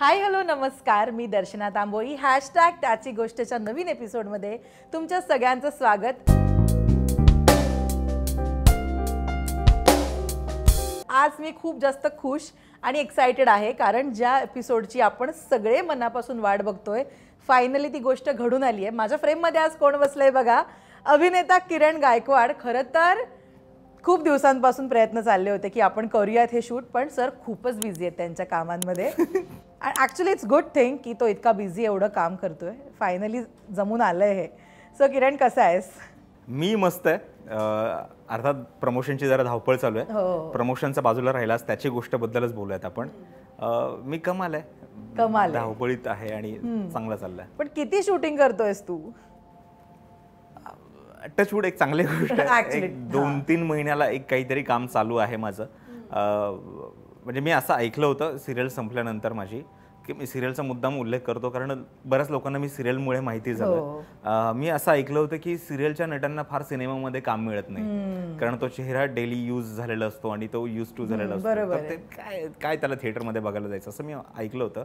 Hi hello नमस्कार मी दर्शना Tamboli hashtag त्याची गोष्टच्या नवीन एपिसोडमध्ये तुमच्या सगळ्यांचं स्वागत आज मी खूप जास्त खुश आणि एक्सायटेड आहे कारण ज्या एपिसोडची आपण सगळे मनापासून वाट बघतोय फायनली ती गोष्ट घडून आली आहे माझ्या फ्रेममध्ये आज कोण बसलंय बघा अभिनेता किरण गायकवाड खरं तर खूप दिवसांपासून प्रयत्न चालले होते की आपण करूयात हे शूट पण सर खूपच बिझी आहेत त्यांच्या कामांमध्ये and actually it's good thing की तो इतका बिझी एवढं काम करतोय फायनली जमून आलं आहे हे सो किरण कसं आहेस मी मस्त आहे अर्थात प्रमोशनची जरा धावपळ चालू आहे हो। प्रमोशनचा बाजूला राहिलास त्याची गोष्ट बद्दलच बोलूयात आपण मी कमाल आहे कमाल धावपळीत आहे आणि चांगला चाललाय पण किती शूटिंग करतोयस तू टचवूड एक चांगली गोष्ट आहे दोन तीन महिन्याला एक काहीतरी काम चालू आहे माझं म्हणजे मी असं ऐकलं होतं सिरियल संपल्यानंतर माझी की मी सिरियलचा मुद्दाम उल्लेख करतो कारण बऱ्याच लोकांना मी सिरियलमुळे माहिती झालं हो. मी असं ऐकलं होतं की सिरियलच्या नटांना फार सिनेमामध्ये काम मिळत नाही कारण तो चेहरा डेली यूज झालेला असतो आणि तो युज टू झालेला असतो काय काय त्याला थिएटरमध्ये बघायला जायचं असं मी ऐकलं होतं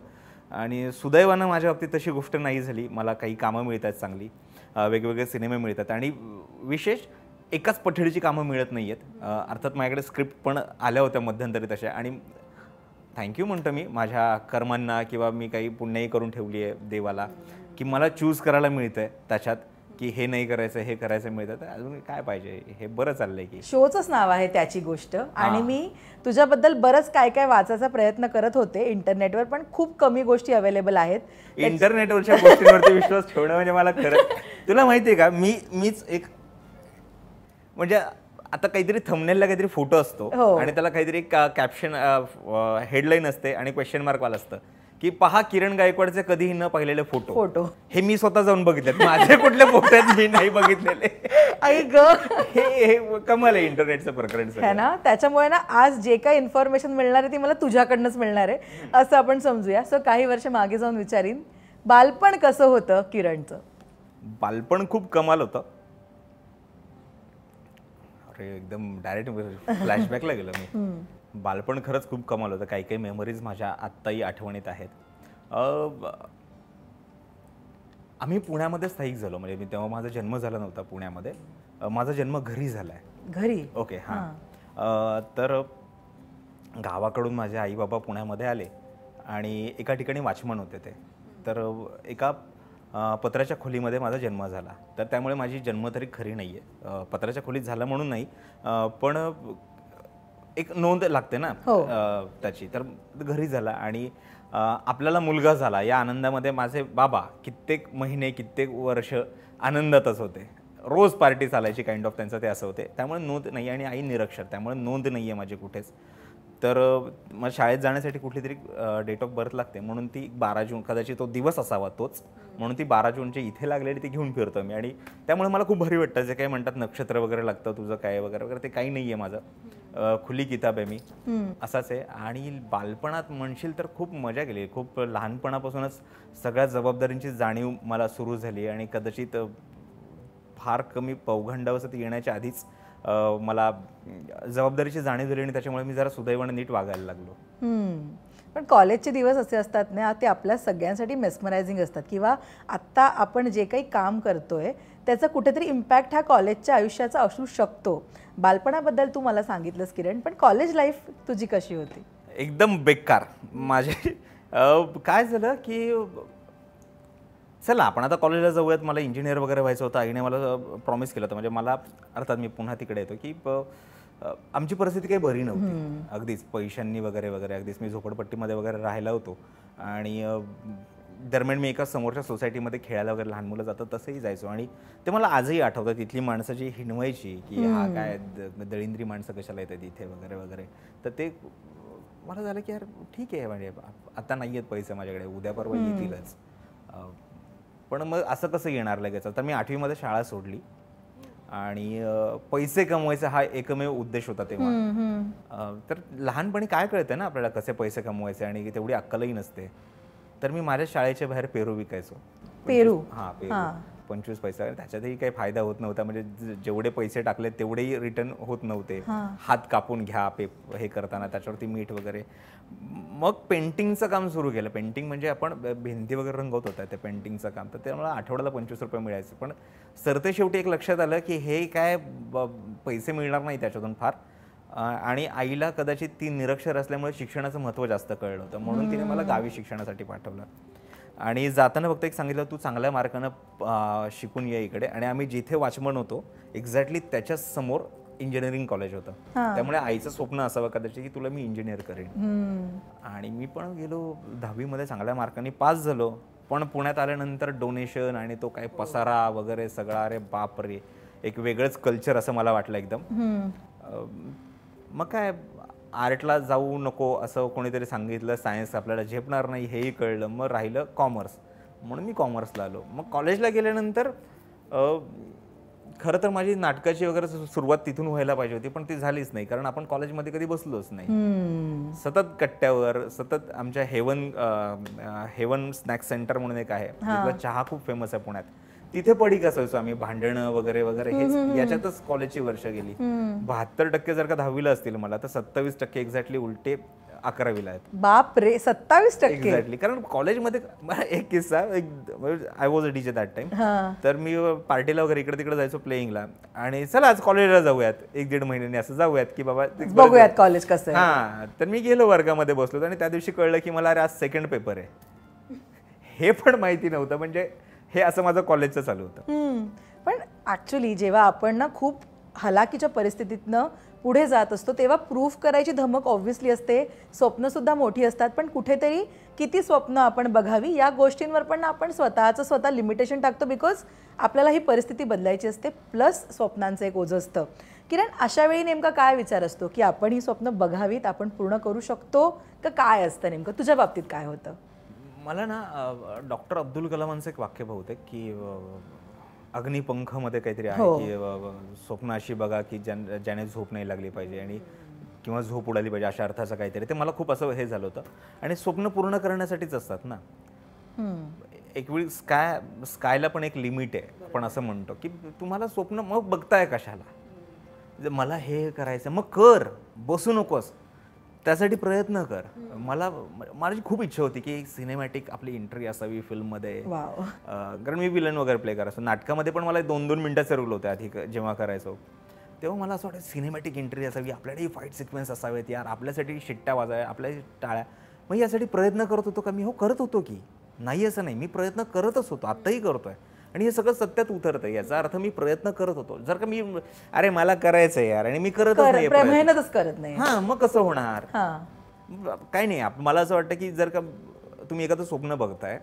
आणि सुदैवानं माझ्या बाबतीत तशी गोष्ट नाही झाली मला काही कामं मिळत आहेत चांगली वेगवेगळे सिनेमे मिळतात आणि विशेष एकाच पठडीची कामं मिळत नाही आहेत अर्थात माझ्याकडे स्क्रिप्ट पण आल्या होत्या मध्यंतरी तशा आणि थँक्यू म्हणतो मी माझ्या कर्मांना किंवा मी काही पुण्याही करून ठेवली आहे देवाला की मला चूज करायला मिळतं आहे त्याच्यात की हे नाही करायचं हे करायचं मिळतं तर अजून काय पाहिजे हे बरं चाललंय की शोचंच नाव आहे त्याची गोष्ट आणि मी तुझ्याबद्दल बरंच काय काय वाचायचा प्रयत्न करत होते इंटरनेटवर पण खूप कमी गोष्टी अवेलेबल आहेत इंटरनेटवरच्या गोष्टींवरती विश्वास ठेवणं म्हणजे मला खरं तुला माहिती आहे का मी मीच एक म्हणजे आता काहीतरी थंबनेलला काहीतरी फोटो असतो हो. आणि त्याला काहीतरी कॅप्शन हेडलाईन असते आणि क्वेश्चन मार्कवाला असतं की पहा किरण गायकवाडचे कधीही न पाहिलेले फोटो फोटो हे मी स्वतः जाऊन बघितले माझे कुठले फोटो आहेत मी नाही बघितलेले आई ग हे कमाल आहे इंटरनेटचं प्रकरण है ना त्याच्यामुळे ना आज जे काही इन्फॉर्मेशन मिळणार आहे ती मला तुझ्याकडनंच मिळणार आहे असं आपण समजूया सो काही वर्ष मागे जाऊन विचारीन बालपण कसं होतं किरणचं बालपण खूप कमाल होतं अरे एकदम डायरेक्ट फ्लॅशबॅकला गेलो मी बालपण खरंच खूप कमाल होतं काही काही मेमरीज माझ्या आत्ताही आठवणीत आहेत आम्ही पुण्यामध्ये स्थायिक झालो म्हणजे मी तेव्हा माझा जन्म झाला नव्हता पुण्यामध्ये माझा जन्म घरी झाला आहे घरी ओके हां तर गावाकडून माझे आई बाबा पुण्यामध्ये आले आणि एका ठिकाणी वाचमन होते ते तर एका पत्राच्या खोलीमध्ये माझा जन्म झाला तर त्यामुळे माझी जन्म तरी खरी नाही आहे पत्राच्या खोलीत झालं म्हणून नाही पण एक नोंद लागते ना हो. त्याची तर घरी झाला आणि आपल्याला मुलगा झाला या आनंदामध्ये माझे बाबा कित्येक महिने कित्येक वर्ष आनंदातच होते रोज पार्टी चालायची काइंड ऑफ त्यांचं ते असं होते त्यामुळे नोंद नाही आणि आई निरक्षर त्यामुळे नोंद नाही आहे माझी कुठेच तर मग शाळेत जाण्यासाठी कुठली तरी डेट ऑफ बर्थ लागते म्हणून ती बारा जून कदाचित तो दिवस असावा तोच म्हणून ती बारा जूनची इथे लागलेली ती घेऊन फिरतो मी आणि त्यामुळे मला खूप भारी वाटतं जे काही म्हणतात नक्षत्र वगैरे लागतं तुझं काय वगैरे वगैरे ते काही नाही आहे माझं खुली किताब आहे मी असाच आहे आणि बालपणात म्हणशील तर खूप मजा केली खूप लहानपणापासूनच सगळ्या जबाबदारींची जाणीव मला सुरू झाली आणि कदाचित फार कमी पौघंडावसत येण्याच्या आधीच मला जबाबदारीची जाणीव झाली आणि त्याच्यामुळे मी जरा सुदैवाने नीट वागायला लागलो पण कॉलेजचे दिवस असे असतात ना ते आपल्या सगळ्यांसाठी मेस्मरायझिंग असतात किंवा आत्ता आपण जे काही काम करतोय त्याचा कुठेतरी इम्पॅक्ट हा कॉलेजच्या आयुष्याचा असू शकतो बालपणाबद्दल तू मला सांगितलंस किरण पण कॉलेज लाईफ तुझी कशी होती एकदम बेकार माझे काय झालं की चला आपण आता कॉलेजला जाऊयात मला इंजिनियर वगैरे व्हायचं होतं आईने मला प्रॉमिस केलं होतं म्हणजे मला अर्थात मी पुन्हा तिकडे येतो की आमची परिस्थिती काही बरी नव्हती अगदीच पैशांनी वगैरे वगैरे अगदीच मी झोपडपट्टीमध्ये वगैरे राहिला होतो आणि दरम्यान मी एका समोरच्या सोसायटीमध्ये खेळायला वगैरे लहान मुलं जातात तसंही जायचो आणि ते मला आजही आठवतं तिथली माणसं जी हिणवायची की हा काय दळिंद्री माणसं कशाला येतात इथे वगैरे वगैरे तर ते मला झालं की यार ठीक आहे म्हणजे आता नाही आहेत पैसे माझ्याकडे उद्या परवा येतीलच पण मग असं कसं येणार लगेच आता मी आठवीमध्ये शाळा सोडली आणि पैसे कमवायचा हा एकमेव उद्देश होता तेव्हा तर लहानपणी काय कळतंय ना आपल्याला कसे पैसे कमवायचे आणि तेवढी अक्कलही नसते तर मी माझ्या शाळेच्या बाहेर पेरू विकायचो पेरू हा पेरू पंचवीस पैसा त्याच्यातही काही फायदा होत नव्हता म्हणजे जेवढे पैसे टाकले तेवढेही रिटर्न होत नव्हते हात कापून घ्या पे हे करताना त्याच्यावरती मीठ वगैरे मग पेंटिंगचं काम सुरू केलं पेंटिंग म्हणजे आपण भिंती वगैरे रंगवत होता त्या पेंटिंगचं काम तर ते आठवड्याला पंचवीस रुपये मिळायचे पण सरते शेवटी एक लक्षात आलं की हे काय पैसे मिळणार नाही त्याच्यातून फार आणि आईला कदाचित ती निरक्षर असल्यामुळे शिक्षणाचं महत्त्व जास्त कळलं होतं म्हणून तिने मला गावी शिक्षणासाठी पाठवलं आणि जाताना फक्त एक सांगितलं तू चांगल्या मार्कानं शिकून ये इकडे आणि आम्ही जिथे वाचमन होतो एक्झॅक्टली त्याच्यासमोर समोर इंजिनिअरिंग कॉलेज होतं त्यामुळे आईचं स्वप्न असावं कदाचित की तुला मी इंजिनियर करेन आणि मी पण गेलो दहावीमध्ये चांगल्या मार्कांनी पास झालो पण पुण्यात आल्यानंतर डोनेशन आणि तो काय पसारा वगैरे सगळा अरे बाप रे एक वेगळंच कल्चर असं मला वाटलं एकदम मग काय आर्टला जाऊ नको असं कोणीतरी सांगितलं सायन्स आपल्याला झेपणार नाही हेही कळलं मग राहिलं कॉमर्स म्हणून मी कॉमर्सला आलो मग कॉलेजला गेल्यानंतर खरं तर माझी नाटकाची वगैरे सुरुवात तिथून व्हायला पाहिजे होती पण ती झालीच नाही कारण आपण कॉलेजमध्ये कधी बसलोच नाही सतत कट्ट्यावर सतत आमच्या हेवन हेवन स्नॅक सेंटर म्हणून एक आहे चहा खूप फेमस आहे पुण्यात तिथे पडी असायचो आम्ही भांडणं वगैरे वगैरे हे याच्यातच कॉलेजची वर्ष गेली बहात्तर टक्के जर का दहावीला असतील मला तर सत्तावीस टक्के एक्झॅक्टली उलटे अकरावीला आहेत बाप रे सत्तावीस टक्के एक्झॅक्टली कारण कॉलेजमध्ये एक किस्सा एक I was a DJ that time तर मी पार्टीला वगैरे इकडे तिकडे जायचो प्लेईंगला आणि चला आज कॉलेजला जाऊयात एक दीड महिन्याने असं जाऊयात की बाबा बघूयात कॉलेज कसं हा तर मी गेलो वर्गामध्ये बसलो आणि त्या दिवशी कळलं की मला अरे आज सेकंड पेपर आहे हे पण माहिती नव्हतं म्हणजे हे असं माझं कॉलेजचं चालू होतं पण ऍक्च्युली जेव्हा आपण ना खूप हलाकीच्या परिस्थितीतनं पुढे जात असतो तेव्हा प्रूफ करायची धमक ऑब्व्हियसली असते स्वप्नसुद्धा मोठी असतात पण कुठेतरी किती स्वप्न आपण बघावी या गोष्टींवर पण आपण स्वतःचं स्वतः लिमिटेशन टाकतो बिकॉज आपल्याला ही परिस्थिती बदलायची असते प्लस स्वप्नांचं एक ओझं असतं किरण अशा वेळी नेमका काय विचार असतो की आपण ही स्वप्न बघावीत आपण पूर्ण करू शकतो का काय असतं नेमकं तुझ्या बाबतीत काय होतं मला ना डॉक्टर अब्दुल कलामांचं एक वाक्य बहुतेक की अग्निपंख मध्ये काहीतरी आहे हो. की स्वप्न अशी बघा की ज्याने झोप नाही लागली पाहिजे आणि किंवा झोप उडाली पाहिजे अशा अर्थाचं काहीतरी ते मला खूप असं हे झालं होतं आणि स्वप्न पूर्ण करण्यासाठीच असतात ना एक वेळी स्काय स्कायला पण एक लिमिट आहे आपण असं म्हणतो की तुम्हाला स्वप्न मग बघताय कशाला मला हे करायचं मग कर बसू नकोस त्यासाठी प्रयत्न कर मला माझी खूप इच्छा होती की सिनेमॅटिक आपली एंट्री असावी फिल्ममध्ये कारण मी विलन वगैरे प्ले करायचो नाटकामध्ये पण मला दोन दोन मिनिटाचे रोल होते आधी जेव्हा करायचो तेव्हा मला असं वाटतं सिनेमॅटिक एंट्री असावी आपल्याकडे फाईट सिक्वेन्स असावेत यार आपल्यासाठी शिट्ट्या वाजाय आपल्या टाळ्या मग यासाठी प्रयत्न करत होतो का मी हो करत होतो की नाही असं नाही मी प्रयत्न करतच होतो आत्ताही करतोय आणि हे सगळं सत्यात उतरतं याचा अर्थ मी प्रयत्न करत होतो जर का मी अरे मला करायचं यार आणि मी करत मेहनतच करत नाही हा मग कसं होणार काय नाही मला असं वाटतं की जर का तुम्ही एखादं स्वप्न बघताय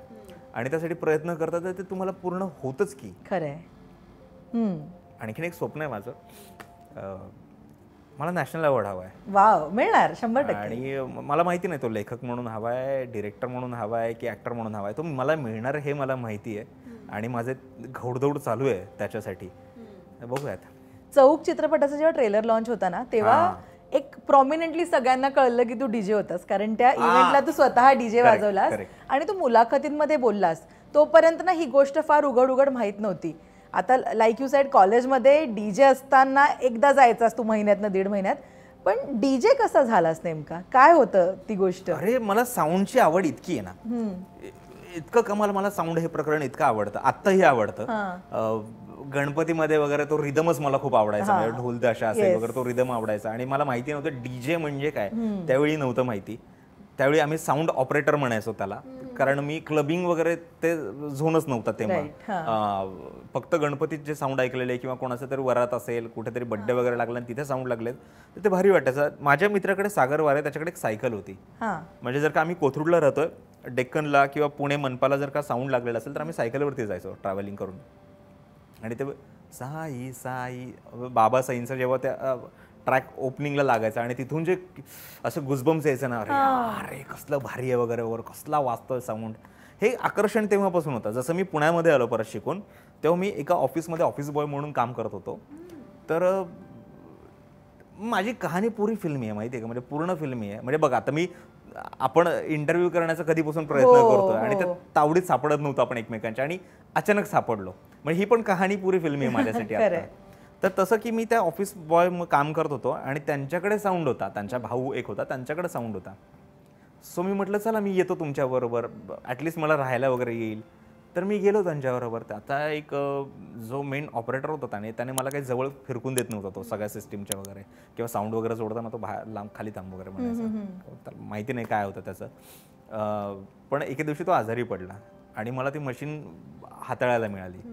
आणि त्यासाठी प्रयत्न करता तर ते तुम्हाला पूर्ण होतच की खरंय आणखीन एक स्वप्न आहे माझं मला नॅशनल अवॉर्ड हवाय आहे वाव मिळणार शंभर टक्के आणि मला माहिती नाही तो लेखक म्हणून हवा आहे डिरेक्टर म्हणून हवा आहे की ऍक्टर म्हणून हवा आहे तो मला मिळणार हे मला माहिती आहे आणि माझे घोडदौड चालू आहे त्याच्यासाठी बघूयात चौक चित्रपटाचा जेव्हा ट्रेलर लॉन्च होता ना तेव्हा एक प्रॉमिनेंटली सगळ्यांना कळलं की तू डीजे होतास कारण त्या इव्हेंटला तू स्वतः डीजे वाजवलास आणि तू मुलाखतींमध्ये बोललास तोपर्यंत ना ही गोष्ट फार उघड उघड माहीत नव्हती आता लाईक यू साईड कॉलेजमध्ये डीजे असताना एकदा जायचास तू महिन्यातनं दीड महिन्यात पण डीजे कसा झालास नेमका काय होतं ती गोष्ट अरे मला साऊंडची आवड इतकी आहे ना इतकं कमाल मला साऊंड हे प्रकरण इतकं आवडतं आत्ताही आवडतं गणपतीमध्ये वगैरे तो रिदमच मला खूप आवडायचा म्हणजे ढोल दशा असेल वगैरे तो रिदम आवडायचा आणि मला माहिती नव्हतं डीजे म्हणजे काय त्यावेळी नव्हतं माहिती त्यावेळी आम्ही साऊंड ऑपरेटर म्हणायचो त्याला कारण मी क्लबिंग वगैरे ते झोनच नव्हता तेव्हा फक्त गणपतीत जे साऊंड ऐकलेले किंवा कोणाचं तरी वरात असेल कुठेतरी बड्डे वगैरे लागले आणि तिथे साऊंड लागले तर ते भारी वाटायचं माझ्या मित्राकडे सागर वारे त्याच्याकडे एक सायकल होती म्हणजे जर का आम्ही कोथरूडला राहतोय डेक्कनला किंवा पुणे मनपाला जर का साऊंड लागलेला असेल तर आम्ही सायकलवरती जायचो ट्रॅव्हलिंग करून आणि ते साई साई बाबा जेव्हा त्या ट्रॅक ओपनिंगला लागायचा आणि तिथून जे असं गुजबम्स यायचं ना अरे अरे कसलं भारी आहे वगैरे वगैरे कसला वाचतोय साऊंड हे आकर्षण तेव्हापासून होतं जसं मी पुण्यामध्ये आलो परत शिकून तेव्हा मी एका ऑफिसमध्ये ऑफिस बॉय म्हणून काम करत होतो तर माझी कहाणी पुरी फिल्मी आहे माहिती आहे का म्हणजे पूर्ण फिल्मी आहे म्हणजे बघा आता मी आपण इंटरव्ह्यू करण्याचा कधीपासून प्रयत्न हो, करतोय आणि हो. त्या तावडीत सापडत नव्हतो आपण एकमेकांच्या आणि अचानक सापडलो म्हणजे ही पण कहाणी पुरी फिल्मी आहे माझ्यासाठी आता तर तसं की मी त्या ऑफिस बॉय काम करत होतो आणि त्यांच्याकडे साऊंड होता त्यांच्या भाऊ एक होता त्यांच्याकडे साऊंड होता सो मी म्हटलं चला मी येतो तुमच्याबरोबर ॲटलिस्ट मला राहायला वगैरे येईल तर मी गेलो त्यांच्याबरोबर आता एक जो मेन ऑपरेटर होता त्याने त्याने मला काही जवळ फिरकून देत नव्हता तो सगळ्या सिस्टीमच्या वगैरे किंवा साऊंड वगैरे जोडताना तो बाहेर लांब खाली थांब वगैरे म्हणायचा माहिती नाही काय होतं त्याचं पण एके दिवशी तो आजारी पडला आणि मला ती मशीन हाताळायला मिळाली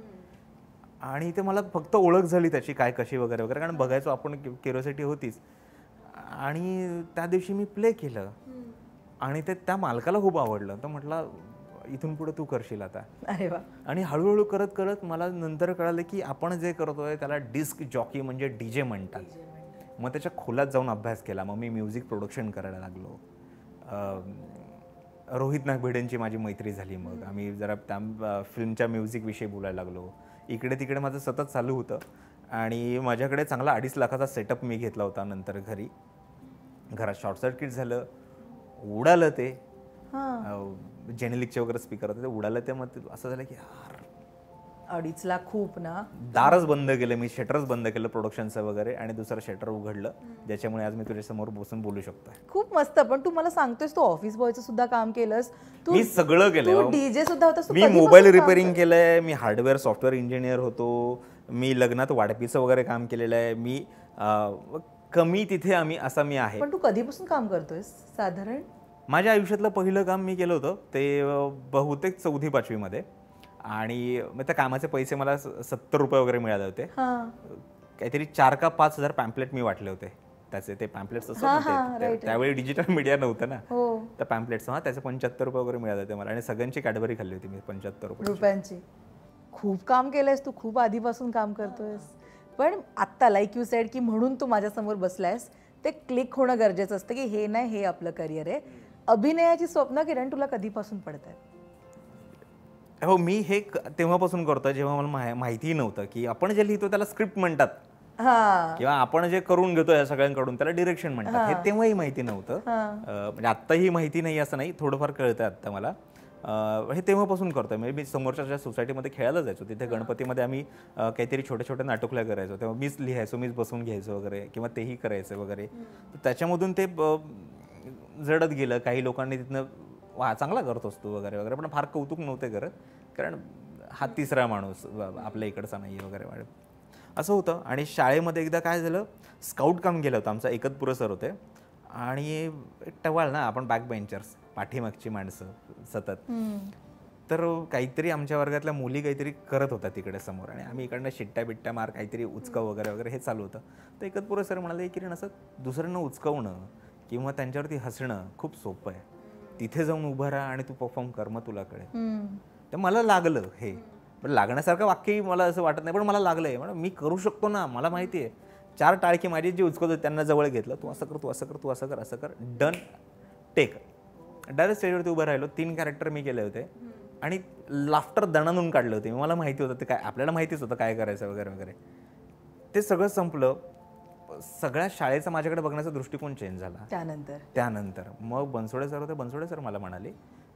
आणि ते मला फक्त ओळख झाली त्याची काय कशी वगैरे वगैरे कारण बघायचो आपण क्युरिओसिटी होतीच आणि त्या दिवशी मी प्ले केलं आणि ते त्या मालकाला खूप आवडलं तर म्हटलं इथून पुढे तू करशील आता अरे वा आणि हळूहळू करत करत मला नंतर कळालं की आपण जे करतोय त्याला डिस्क जॉकी म्हणजे डी जे म्हणतात मग त्याच्या खोलात जाऊन अभ्यास केला मग मी म्युझिक प्रोडक्शन करायला लागलो रोहित नागभिडेंची माझी मैत्री झाली मग आम्ही जरा त्या फिल्मच्या म्युझिकविषयी बोलायला लागलो इकडे तिकडे माझं सतत चालू होतं आणि माझ्याकडे चांगला अडीच लाखाचा सेटअप मी घेतला होता नंतर घरी घरात शॉर्ट सर्किट झालं उडालं ते जेनेलिकचे वगैरे स्पीकर होते ते उडालं ते मग असं झालं की यार अडीच लाख खूप ना दारच बंद केलं मी शटरच बंद केलं प्रोडक्शनचं वगैरे आणि दुसरं शटर उघडलं ज्याच्यामुळे आज मी तुझ्यासमोर बसून बोलू शकतो खूप मस्त पण तू मला सांगतोयस तू ऑफिस बॉयचं सुद्धा काम केलंस तू सगळं केलं डीजे सुद्धा होतं मी मोबाईल रिपेअरिंग केलंय मी हार्डवेअर सॉफ्टवेअर इंजिनियर होतो मी लग्नात वाढपीचं वगैरे काम केलेलं आहे मी कमी तिथे आम्ही असा मी आहे पण तू कधीपासून काम करतोय साधारण माझ्या आयुष्यातलं पहिलं काम मी केलं होतं ते बहुतेक चौथी पाचवीमध्ये आणि मग त्या कामाचे पैसे मला सत्तर रुपये वगैरे मिळाले होते काहीतरी चार का पाच हजार पॅम्पलेट मी वाटले होते त्याचे ते पॅम्पलेट्स त्यावेळी डिजिटल मीडिया नव्हतं ना हो. त्या पॅम्पलेट्स हा त्याचे पंच्याहत्तर रुपये वगैरे मिळाले होते मला आणि सगळ्यांची कॅडबरी खाल्ली होती मी पंच्याहत्तर रुपयांची खूप काम केलंयस तू खूप आधीपासून काम करतोयस पण आत्ता लाईक यू सेड की म्हणून तू माझ्या समोर बसलायस ते क्लिक होणं गरजेचं असतं की हे नाही हे आपलं करिअर आहे अभिनयाची स्वप्न किरण तुला कधीपासून पडत हो मी हे तेव्हापासून करतो जेव्हा मला माहिती नव्हतं की आपण जे लिहितो त्याला स्क्रिप्ट म्हणतात किंवा आपण जे करून घेतो या सगळ्यांकडून त्याला डिरेक्शन म्हणतात हे तेव्हाही माहिती नव्हतं म्हणजे आत्ताही माहिती नाही असं नाही थोडंफार कळतं आत्ता मला हे तेव्हापासून करतोय म्हणजे मी समोरच्या सोसायटीमध्ये खेळायला जायचो तिथे गणपतीमध्ये आम्ही काहीतरी छोट्या छोट्या नाटकल्या करायचो तेव्हा मीच लिहायचो मीच बसून घ्यायचो वगैरे किंवा तेही करायचं वगैरे त्याच्यामधून ते जडत गेलं काही लोकांनी तिथनं वा चांगला करतोस तू वगैरे वगैरे पण फार कौतुक नव्हते करत कारण हा तिसरा माणूस आपल्या इकडचा नाही वगैरे वाढ असं होतं आणि शाळेमध्ये एकदा काय झालं स्काउट काम केलं होतं आमचा एकच सर होते आणि टवाल ना आपण बॅक बेंचर्स पाठीमागची माणसं सतत तर काहीतरी आमच्या वर्गातल्या मुली काहीतरी करत होत्या तिकडे समोर आणि आम्ही इकडनं शिट्ट्या बिट्ट्या मार काहीतरी उचकव वगैरे वगैरे हे चालू होतं तर एकच म्हणाले की किरण असं दुसऱ्यांना उचकवणं किंवा त्यांच्यावरती हसणं खूप सोपं आहे तिथे जाऊन उभं राहा आणि तू परफॉर्म कर मग तुला कळेल तर मला लागलं हे पण लागण्यासारखं वाक्यही मला असं वाटत नाही पण मला लागलं आहे म्हणून मी करू शकतो ना मला माहिती आहे चार टाळके माझी जे उचकत होते त्यांना जवळ घेतलं तू असं कर तू असं कर तू असं कर असं कर डन टेक डायरेक्ट स्टेजवरती उभं राहिलो तीन कॅरेक्टर मी केले होते आणि लाफ्टर दणानून काढले होते मला माहिती होतं ते काय आपल्याला माहितीच होतं काय करायचं वगैरे वगैरे ते सगळं संपलं सगळ्या शाळेचा माझ्याकडे बघण्याचा दृष्टिकोन चेंज झाला त्यानंतर त्यानंतर मग बनसोडे सर होते बनसोडे सर मला म्हणाले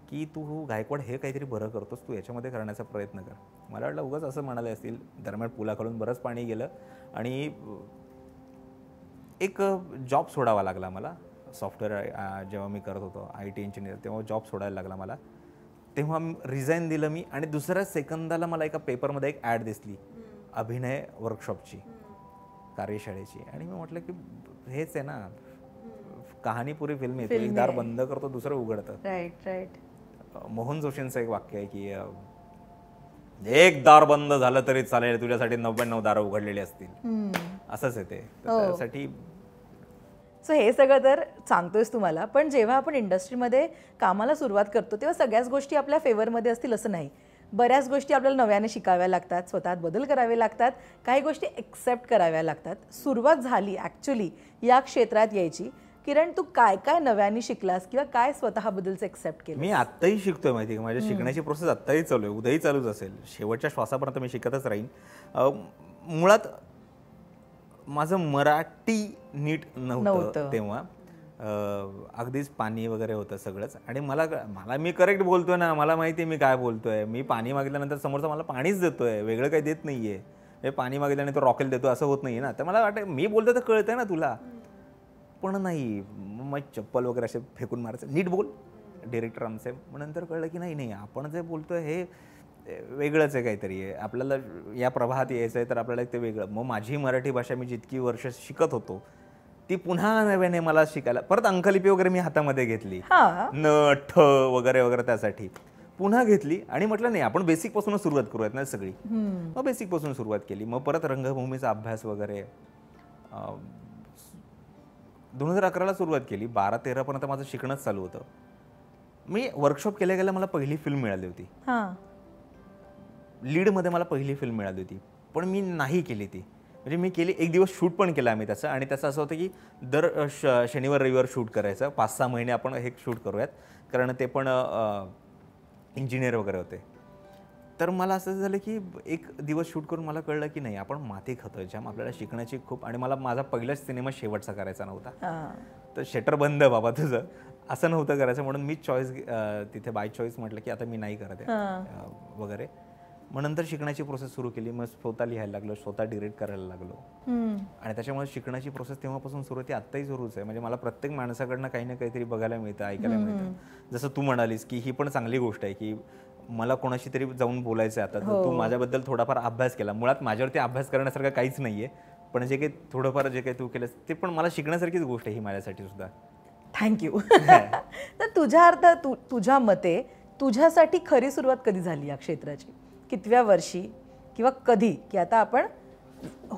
की तू गायकवाड हे काहीतरी बरं करतोस तू याच्यामध्ये करण्याचा प्रयत्न कर मला वाटलं उगाच असं म्हणाले असतील दरम्यान पुलाखालून बरंच पाणी गेलं आणि एक जॉब सोडावा लागला मला सॉफ्टवेअर जेव्हा मी करत होतो आय टी इंजिनियर तेव्हा जॉब सोडायला लागला मला तेव्हा रिझाईन दिलं मी आणि दुसऱ्या सेकंदाला मला एका पेपरमध्ये एक ॲड दिसली अभिनय वर्कशॉपची कार्यशाळेची आणि मी म्हटलं की हेच आहे ना कहाणीपुरी फिल्म येते एक दार बंद करतो दुसरं उघडतं मोहन जोशींचं एक वाक्य आहे की एक दार बंद झालं तरी चालेल तुझ्यासाठी नव्याण्णव दार उघडलेली असतील असंच आहे ते हो. त्यासाठी सो हे सगळं तर सांगतोयस तुम्हाला पण जेव्हा आपण इंडस्ट्रीमध्ये कामाला सुरुवात करतो तेव्हा सगळ्याच गोष्टी आपल्या फेवरमध्ये असतील असं नाही बऱ्याच गोष्टी आपल्याला नव्याने शिकाव्या लागतात स्वतःत बदल करावे लागतात काही गोष्टी एक्सेप्ट कराव्या लागतात सुरुवात झाली ॲक्च्युली या क्षेत्रात यायची किरण तू काय काय नव्याने शिकलास किंवा काय स्वतः स्वतःबद्दलचं एक्सेप्ट केलं मी आत्ताही शिकतोय माहिती आहे माझ्या शिकण्याची प्रोसेस आत्ताही चालू आहे उद्याही चालूच असेल शेवटच्या श्वासापर्यंत मी शिकतच राहीन मुळात माझं मराठी नीट नव्हतं तेव्हा अगदीच पाणी वगैरे होतं सगळंच आणि मला मला मी करेक्ट बोलतोय ना मला माहिती आहे मी काय बोलतोय मी पाणी मागितल्यानंतर समोरचा मला पाणीच देतोय वेगळं काही देत नाही आहे हे पाणी मागितल्याने तो रॉकेल देतो असं होत नाही ना तर मला वाटतं मी बोलतो तर आहे ना तुला पण नाही मग चप्पल वगैरे असे फेकून मारायचं नीट बोल डिरेक्टर आमचे मग नंतर कळलं की नाही नाही आपण जे बोलतोय हे वेगळंच आहे काहीतरी आहे आपल्याला या प्रवाहात यायचं आहे तर आपल्याला ते वेगळं मग माझी मराठी भाषा मी जितकी वर्ष शिकत होतो ती पुन्हा नव्याने मला शिकायला परत अंकलिपी वगैरे मी हातामध्ये घेतली न ठ वगैरे वगैरे त्यासाठी पुन्हा घेतली आणि म्हटलं नाही आपण बेसिक पासून सुरुवात करूयात ना सगळी मग बेसिक पासून सुरुवात केली मग परत रंगभूमीचा अभ्यास वगैरे दोन हजार अकराला सुरुवात केली बारा पर्यंत माझं शिकणंच चालू होतं मी वर्कशॉप केल्या गेल्या मला पहिली फिल्म मिळाली होती लीडमध्ये मला पहिली फिल्म मिळाली होती पण मी नाही केली ती म्हणजे मी केली एक दिवस शूट पण केलं आम्ही त्याचं आणि त्याचं असं होतं की दर श शनिवार रविवार शूट करायचं पाच सहा महिने आपण हे शूट करूयात कारण ते पण इंजिनियर वगैरे होते तर मला असं झालं की एक दिवस शूट करून मला कळलं की नाही आपण माती खातोय जाम आपल्याला शिकण्याची खूप आणि मला माझा पहिलाच सिनेमा शेवटचा करायचा नव्हता तर शटर बंद बाबा तुझं असं नव्हतं करायचं म्हणून मी चॉईस तिथे बाय चॉईस म्हटलं की आता मी नाही करत आहे वगैरे मग नंतर शिकण्याची प्रोसेस सुरू केली मग स्वतः लिहायला लागलो स्वतः डिरेक्ट करायला लागलो आणि त्याच्यामुळे शिकण्याची प्रोसेस तेव्हापासून सुरू ती आत्ताही सुरूच आहे म्हणजे मला प्रत्येक माणसाकडनं काही ना काहीतरी बघायला मिळतं ऐकायला मिळतं जसं तू म्हणालीस की ही पण चांगली गोष्ट आहे की मला कोणाशी तरी जाऊन बोलायचं आहे आता तू हो. माझ्याबद्दल थोडाफार अभ्यास केला मुळात माझ्यावरती अभ्यास करण्यासारखं काहीच नाहीये पण जे काही थोडंफार जे काही तू केलंस ते पण मला शिकण्यासारखीच गोष्ट आहे ही माझ्यासाठी सुद्धा थँक्यू तर तुझ्या अर्थ तुझ्या मते तुझ्यासाठी खरी सुरुवात कधी झाली या क्षेत्राची कितव्या वर्षी किंवा कधी की आता आपण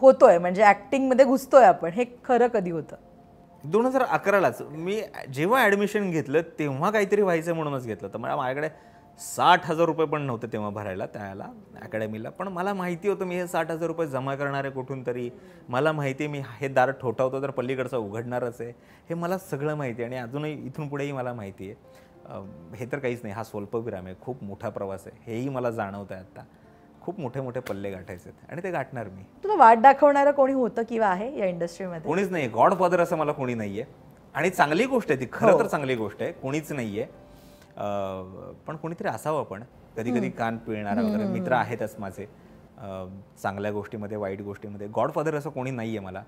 होतोय म्हणजे ॲक्टिंगमध्ये घुसतोय आपण हे खरं कधी होतं दोन हजार अकरालाच मी जेव्हा ॲडमिशन घेतलं तेव्हा काहीतरी व्हायचं म्हणूनच घेतलं तर मला माझ्याकडे साठ हजार रुपये पण नव्हते तेव्हा भरायला त्याला अकॅडमीला पण मला माहिती होतं मी हे साठ हजार रुपये जमा करणार आहे कुठून तरी मला माहिती मी हे दार ठोठावतो तर पलीकडचं उघडणारच आहे हे मला सगळं माहिती आहे आणि अजूनही इथून पुढेही मला माहिती आहे हे तर काहीच नाही हा स्वल्पविराम आहे खूप मोठा प्रवास आहे हेही मला जाणवत आहे आत्ता खूप मोठे मोठे पल्ले गाठायचे आणि ते गाठणार मी तुला वाट दाखवणारं कोणी होतं किंवा आहे या इंडस्ट्रीमध्ये कोणीच नाही गॉडफादर असं मला कोणी नाही आहे आणि चांगली गोष्ट आहे ती खरं हो. तर चांगली गोष्ट आहे कोणीच नाही आहे पण कोणीतरी असावं पण कधी कधी कान पिळणारा वगैरे मित्र आहेतच माझे चांगल्या गोष्टीमध्ये वाईट गोष्टीमध्ये गॉडफादर असं कोणी नाही आहे मला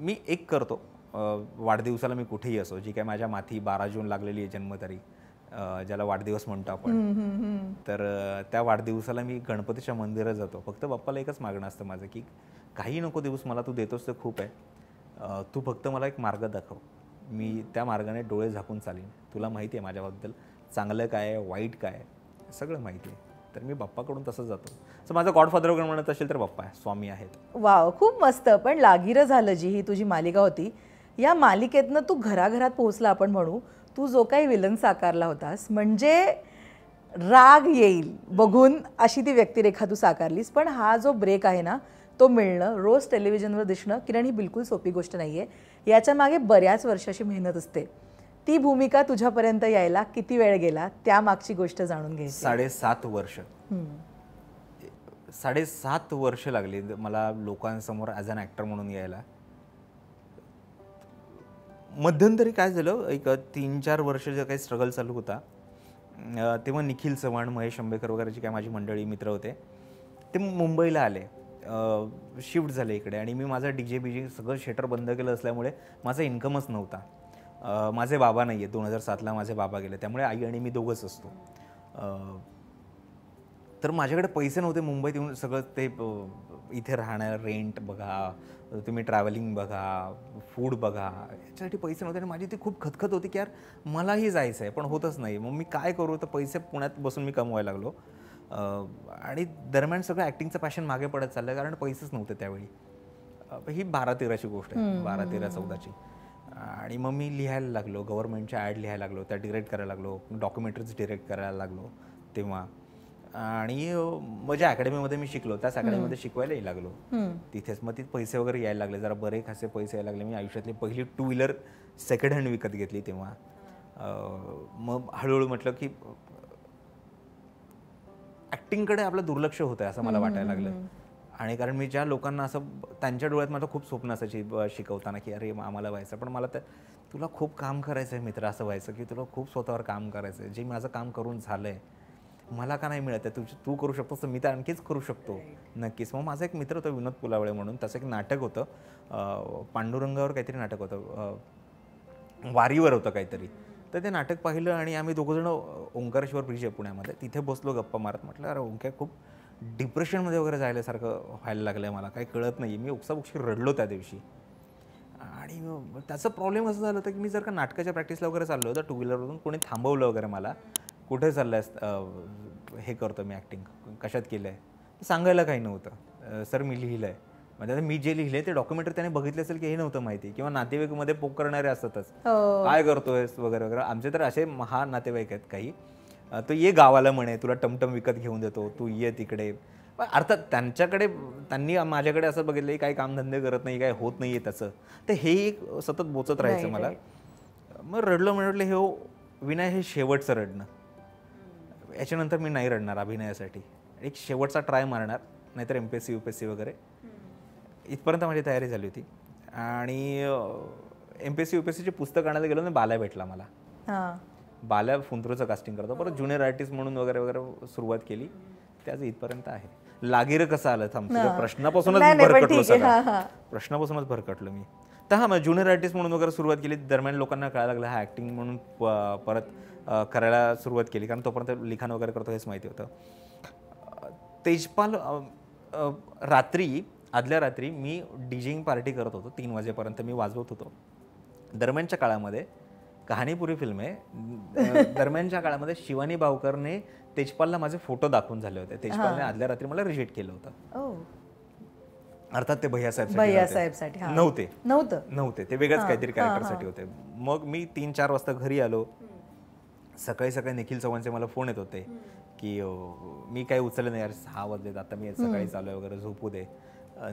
मी एक करतो वाढदिवसाला मी कुठेही असो जी काय माझ्या माथी बारा जून लागलेली आहे जन्मतारीख ज्याला वाढदिवस म्हणतो आपण तर त्या वाढदिवसाला मी गणपतीच्या मंदिरात जातो फक्त बाप्पाला एकच मागणं असतं माझं की काही नको दिवस मला तू देतोस तर खूप आहे तू फक्त मला एक मार्ग दाखव मी त्या मार्गाने डोळे झाकून चालीन तुला माहिती आहे माझ्याबद्दल चांगलं काय आहे वाईट काय आहे सगळं माहिती आहे तर मी बाप्पाकडून तसं जातो सो माझं गॉडफादर वगैरे म्हणत असेल तर बाप्पा स्वामी आहेत वा खूप मस्त पण लागिरं झालं जी ही तुझी मालिका होती या मालिकेतनं तू घराघरात पोहोचला आपण म्हणू तू जो काही विलन साकारला होतास म्हणजे राग येईल बघून अशी ती व्यक्तिरेखा तू साकारलीस पण हा जो ब्रेक आहे ना तो मिळणं रोज टेलिव्हिजनवर दिसणं किरण ही बिलकुल सोपी गोष्ट नाही आहे मागे बऱ्याच वर्षाची मेहनत असते ती भूमिका तुझ्यापर्यंत यायला किती वेळ गेला त्यामागची गोष्ट जाणून घे साडेसात वर्ष साडेसात वर्ष लागली मला लोकांसमोर ॲज अन ॲक्टर म्हणून यायला मध्यंतरी काय झालं एक तीन चार वर्ष जे काही स्ट्रगल चालू होता तेव्हा निखिल चव्हाण महेश आंबेकर वगैरे जे काय माझी मंडळी मित्र होते ते मुंबईला आले शिफ्ट झाले इकडे आणि मी माझा डी जे बी जे सगळं शेटर बंद केलं असल्यामुळे माझा इन्कमच नव्हता माझे बाबा नाही आहेत दोन हजार सातला माझे बाबा गेले त्यामुळे आई आणि मी दोघंच असतो तर माझ्याकडे पैसे नव्हते मुंबईत येऊन सगळं ते इथे राहणार रेंट बघा तुम्ही ट्रॅव्हलिंग बघा फूड बघा याच्यासाठी पैसे नव्हते आणि माझी ती खूप खतखत होती की यार मलाही जायचं आहे पण होतच नाही मग मी काय करू तर पैसे पुण्यात बसून मी कमवायला लागलो आणि दरम्यान सगळं ॲक्टिंगचं पॅशन मागे पडत चाललं कारण पैसेच नव्हते त्यावेळी ही बारा तेराची गोष्ट आहे बारा तेरा चौदाची आणि मग मी लिहायला लागलो गव्हर्नमेंटच्या ॲड लिहायला लागलो त्या डिरेक्ट करायला लागलो डॉक्युमेंटरीज डिरेक्ट करायला लागलो तेव्हा आणि म्हणजे ज्या अकॅडमीमध्ये मी शिकलो त्याच अकॅडमीमध्ये शिकवायलाही लागलो तिथेच मग तिथे पैसे वगैरे यायला लागले जरा बरे खासे पैसे यायला लागले मी आयुष्यातली पहिली टू व्हीलर सेकंड हँड विकत घेतली तेव्हा मग हळूहळू म्हटलं की ऍक्टिंगकडे आपलं दुर्लक्ष होतं असं मला वाटायला लागलं आणि कारण मी ज्या लोकांना असं त्यांच्या डोळ्यात माझं खूप स्वप्न असायची शिकवताना की अरे आम्हाला व्हायचं पण मला तर तुला खूप काम करायचं आहे मित्र असं व्हायचं की तुला खूप स्वतःवर काम करायचं आहे जे माझं काम करून झालं आहे मला का नाही मिळत आहे तू करू शकतोस मी तर आणखीच करू शकतो नक्कीच मग माझा एक मित्र होता विनोद पुलावळे म्हणून त्याचं एक नाटक होतं पांडुरंगावर काहीतरी नाटक होतं वारीवर होतं काहीतरी तर ते नाटक पाहिलं आणि आम्ही दोघंजणं ओंकारेश्वर ब्रिज आहे पुण्यामध्ये तिथे बसलो गप्पा मारत म्हटलं अरे ओंक्या खूप डिप्रेशनमध्ये वगैरे जायल्यासारखं व्हायला लागलं आहे मला काही कळत नाही मी उक्साबुक्षी रडलो त्या दिवशी आणि त्याचा प्रॉब्लेम असं झालं होतं की मी जर का नाटकाच्या प्रॅक्टिसला वगैरे चाललो होतं टू व्हीलरवरून कोणी थांबवलं वगैरे मला कुठे चाललंय हे करतो मी ॲक्टिंग कशात केलं आहे सांगायला काही नव्हतं सर मी लिहिलं आहे म्हणजे आता मी जे लिहिले ते डॉक्युमेंटरी त्याने बघितले असेल की हे नव्हतं माहिती किंवा नातेवाईकमध्ये पोक करणारे असतातच हो. काय करतोय वगैरे वगैरे आमचे तर असे महा नातेवाईक आहेत काही तो ये गावाला म्हणे तुला टमटम विकत घेऊन देतो तू ये तिकडे अर्थात त्यांच्याकडे त्यांनी माझ्याकडे असं बघितलं की काही कामधंदे करत नाही काय होत नाही आहे त्याचं तर एक सतत बोचत राहायचं मला मग रडलं म्हणलं हे हो, विनाय हे शेवटचं रडणं याच्यानंतर मी नाही रडणार अभिनयासाठी एक शेवटचा ट्राय मारणार नाहीतर M P S C U P S C वगैरे इथपर्यंत माझी तयारी झाली होती आणि M P S C U P S सीचे पुस्तक आणायला गेलो ना बाल्या भेटला मला बाल्या फुंतरूचं कास्टिंग करतो परत ज्युनियर हो. आर्टिस्ट म्हणून वगैरे वगैरे सुरुवात केली त्याच इथपर्यंत आहे लागीर कसं आलं थांब प्रश्नापासूनच भरकटलो प्रश्नापासूनच भरकटलो मी तर हा मग ज्युनियर आर्टिस्ट म्हणून वगैरे सुरुवात केली दरम्यान लोकांना कळायला लागलं हा ऍक्टिंग म्हणून परत करायला सुरुवात केली कारण तोपर्यंत लिखाण वगैरे करतो हेच माहिती होतं तेजपाल रात्री आदल्या रात्री मी डीजिंग पार्टी करत होतो तीन वाजेपर्यंत मी वाजवत होतो दरम्यानच्या काळामध्ये कहाणीपुरी फिल्म आहे दरम्यानच्या काळामध्ये शिवानी बावकरने तेजपालला माझे फोटो दाखवून झाले होते तेजपालने आदल्या रात्री मला रिजेक्ट केलं होतं अर्थात ते साहेबसाठी नव्हते नव्हतं नव्हते ते वेगळंच काहीतरी कॅरेक्टरसाठी होते मग मी तीन चार वाजता घरी आलो सकाळी सकाळी निखिल चव्हाणचे मला फोन येत होते की मी काही उचललं नाही यार सहा वाजलेत आता मी सकाळी चालू आहे वगैरे झोपू दे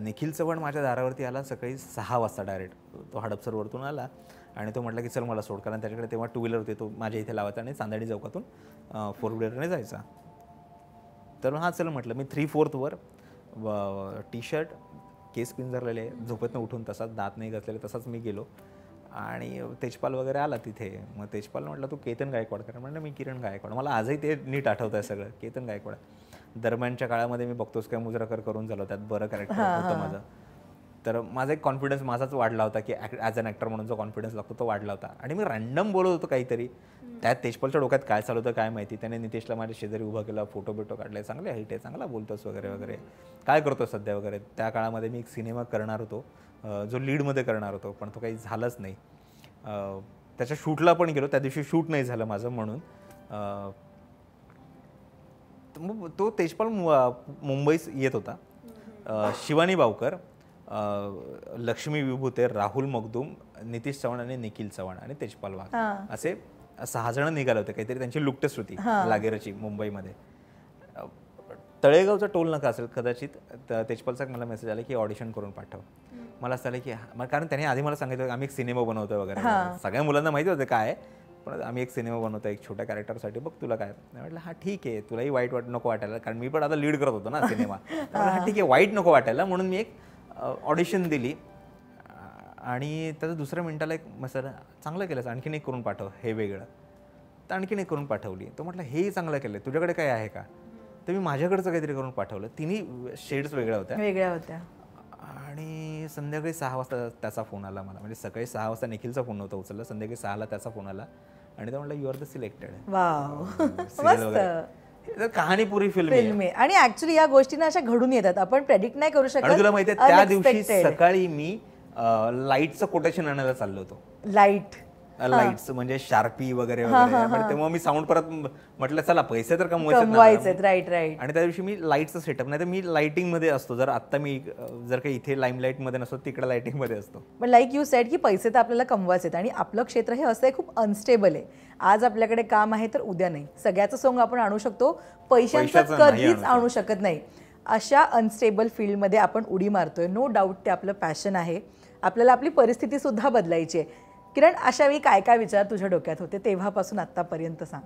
निखिल चव्हाण माझ्या दारावरती आला सकाळी सहा वाजता डायरेक्ट तो हडपसरवरतून आला आणि तो म्हटला की चल मला सोड कारण त्याच्याकडे तेव्हा टू व्हीलर होते तो माझ्या इथे लावायचा आणि चांदणी चौकातून फोर व्हीलरने जायचा तर हा चल म्हटलं मी थ्री फोर्थवर टी शर्ट केस पिंजरलेले झोपेतनं उठून तसाच दात नाही घातलेले तसाच मी गेलो आणि तेजपाल वगैरे आला तिथे मग तेजपाल म्हटलं तू केतन गायकवाड करा म्हणलं मी किरण गायकवाड मला आजही ते नीट आठवतं आहे सगळं केतन गायकवाड दरम्यानच्या काळामध्ये मी बघतोस काय मुजराकर करून झालो त्यात बरं कॅरेक्टर होतं माझं तर माझा एक कॉन्फिडन्स माझाच वाढला होता की ॲज अन ॲक्टर म्हणून जो कॉन्फिडन्स लागतो तो वाढला होता आणि मी रँडम बोलत होतो काहीतरी त्यात तेजपालच्या डोक्यात काय चालू होतं काय माहिती त्याने नितेशला माझ्या शेजारी उभा केलं फोटो बिटो काढले चांगले हाईट चांगला बोलतोस वगैरे वगैरे काय करतो सध्या वगैरे त्या काळामध्ये मी एक सिनेमा करणार होतो जो लीडमध्ये करणार होतो पण तो काही झालाच नाही त्याच्या शूटला पण गेलो त्या दिवशी शूट नाही झालं माझं म्हणून तो तेजपाल मुंबईस येत होता शिवानी बावकर लक्ष्मी विभूते राहुल मगदूम नितीश चव्हाण आणि निखिल चव्हाण आणि तेजपाल वाघ असे सहा जण निघाले होते काहीतरी त्यांची होती लागेरची मुंबईमध्ये तळेगावचा टोल नका असेल कदाचित तेजपालचा मला मेसेज आला की ऑडिशन करून पाठव मला असं आलं की कारण त्याने आधी मला सांगितलं आम्ही एक सिनेमा बनवतो वगैरे सगळ्या मुलांना माहिती होतं काय पण आम्ही एक सिनेमा बनवतो एक छोट्या कॅरेक्टरसाठी बघ तुला काय म्हटलं हा ठीक आहे तुलाही वाईट वाट नको वाटायला कारण मी पण आता लीड करत होतो ना सिनेमा हा ठीक आहे वाईट नको वाटायला म्हणून मी एक ऑडिशन दिली आणि त्याचं दुसऱ्या मिनिटाला एक म सर चांगलं केलंस आणखीन एक करून पाठव हे वेगळं तर आणखीन एक करून पाठवली तो म्हटलं हेही चांगलं केलं तुझ्याकडे काय आहे का तर मी माझ्याकडचं काहीतरी करून पाठवलं तिन्ही शेड्स वेगळ्या होत्या वेगळ्या होत्या आणि संध्याकाळी सहा वाजता त्याचा फोन आला मला म्हणजे सकाळी सहा वाजता निखिलचा फोन नव्हता उचलला संध्याकाळी सहाला त्याचा फोन आला आणि तो म्हणला यू आर द सिलेक्टेड कहाणी पुरी फिल्म आहे आणि ऍक्च्युली या गोष्टींना अशा घडून येतात आपण प्रेडिक्ट नाही करू शकत तुला माहिती त्या दिवशी सकाळी मी लाईटचं कोटेशन आणायला चाललो होतो लाईट लाईट्स म्हणजे शार्पी वगैरे वगैरे म्हणजे तेव्हा मी साऊंड परत म्हटलं चला पैसे तर कमवायचे राईट राईट आणि त्या दिवशी मी लाईटचं सेटअप नाही तर मी लाइटिंग मध्ये असतो जर आता मी जर का इथे लाईम लाईट मध्ये नसतो तिकडे लाइटिंग मध्ये असतो पण लाईक यू सेट की पैसे तर आपल्याला कमवायचे आणि आपलं क्षेत्र हे असं खूप अनस्टेबल आहे आज आपल्याकडे काम आहे तर उद्या नाही सगळ्याचं सोंग आपण आणू शकतो पैशांचं कधीच आणू शकत नाही अशा अनस्टेबल फील्डमध्ये आपण उडी मारतोय नो डाऊट ते आपलं पॅशन आहे आपल्याला आपली परिस्थिती सुद्धा बदलायची आहे किरण अशा वेळी काय काय विचार तुझ्या डोक्यात होते तेव्हापासून आत्तापर्यंत सांग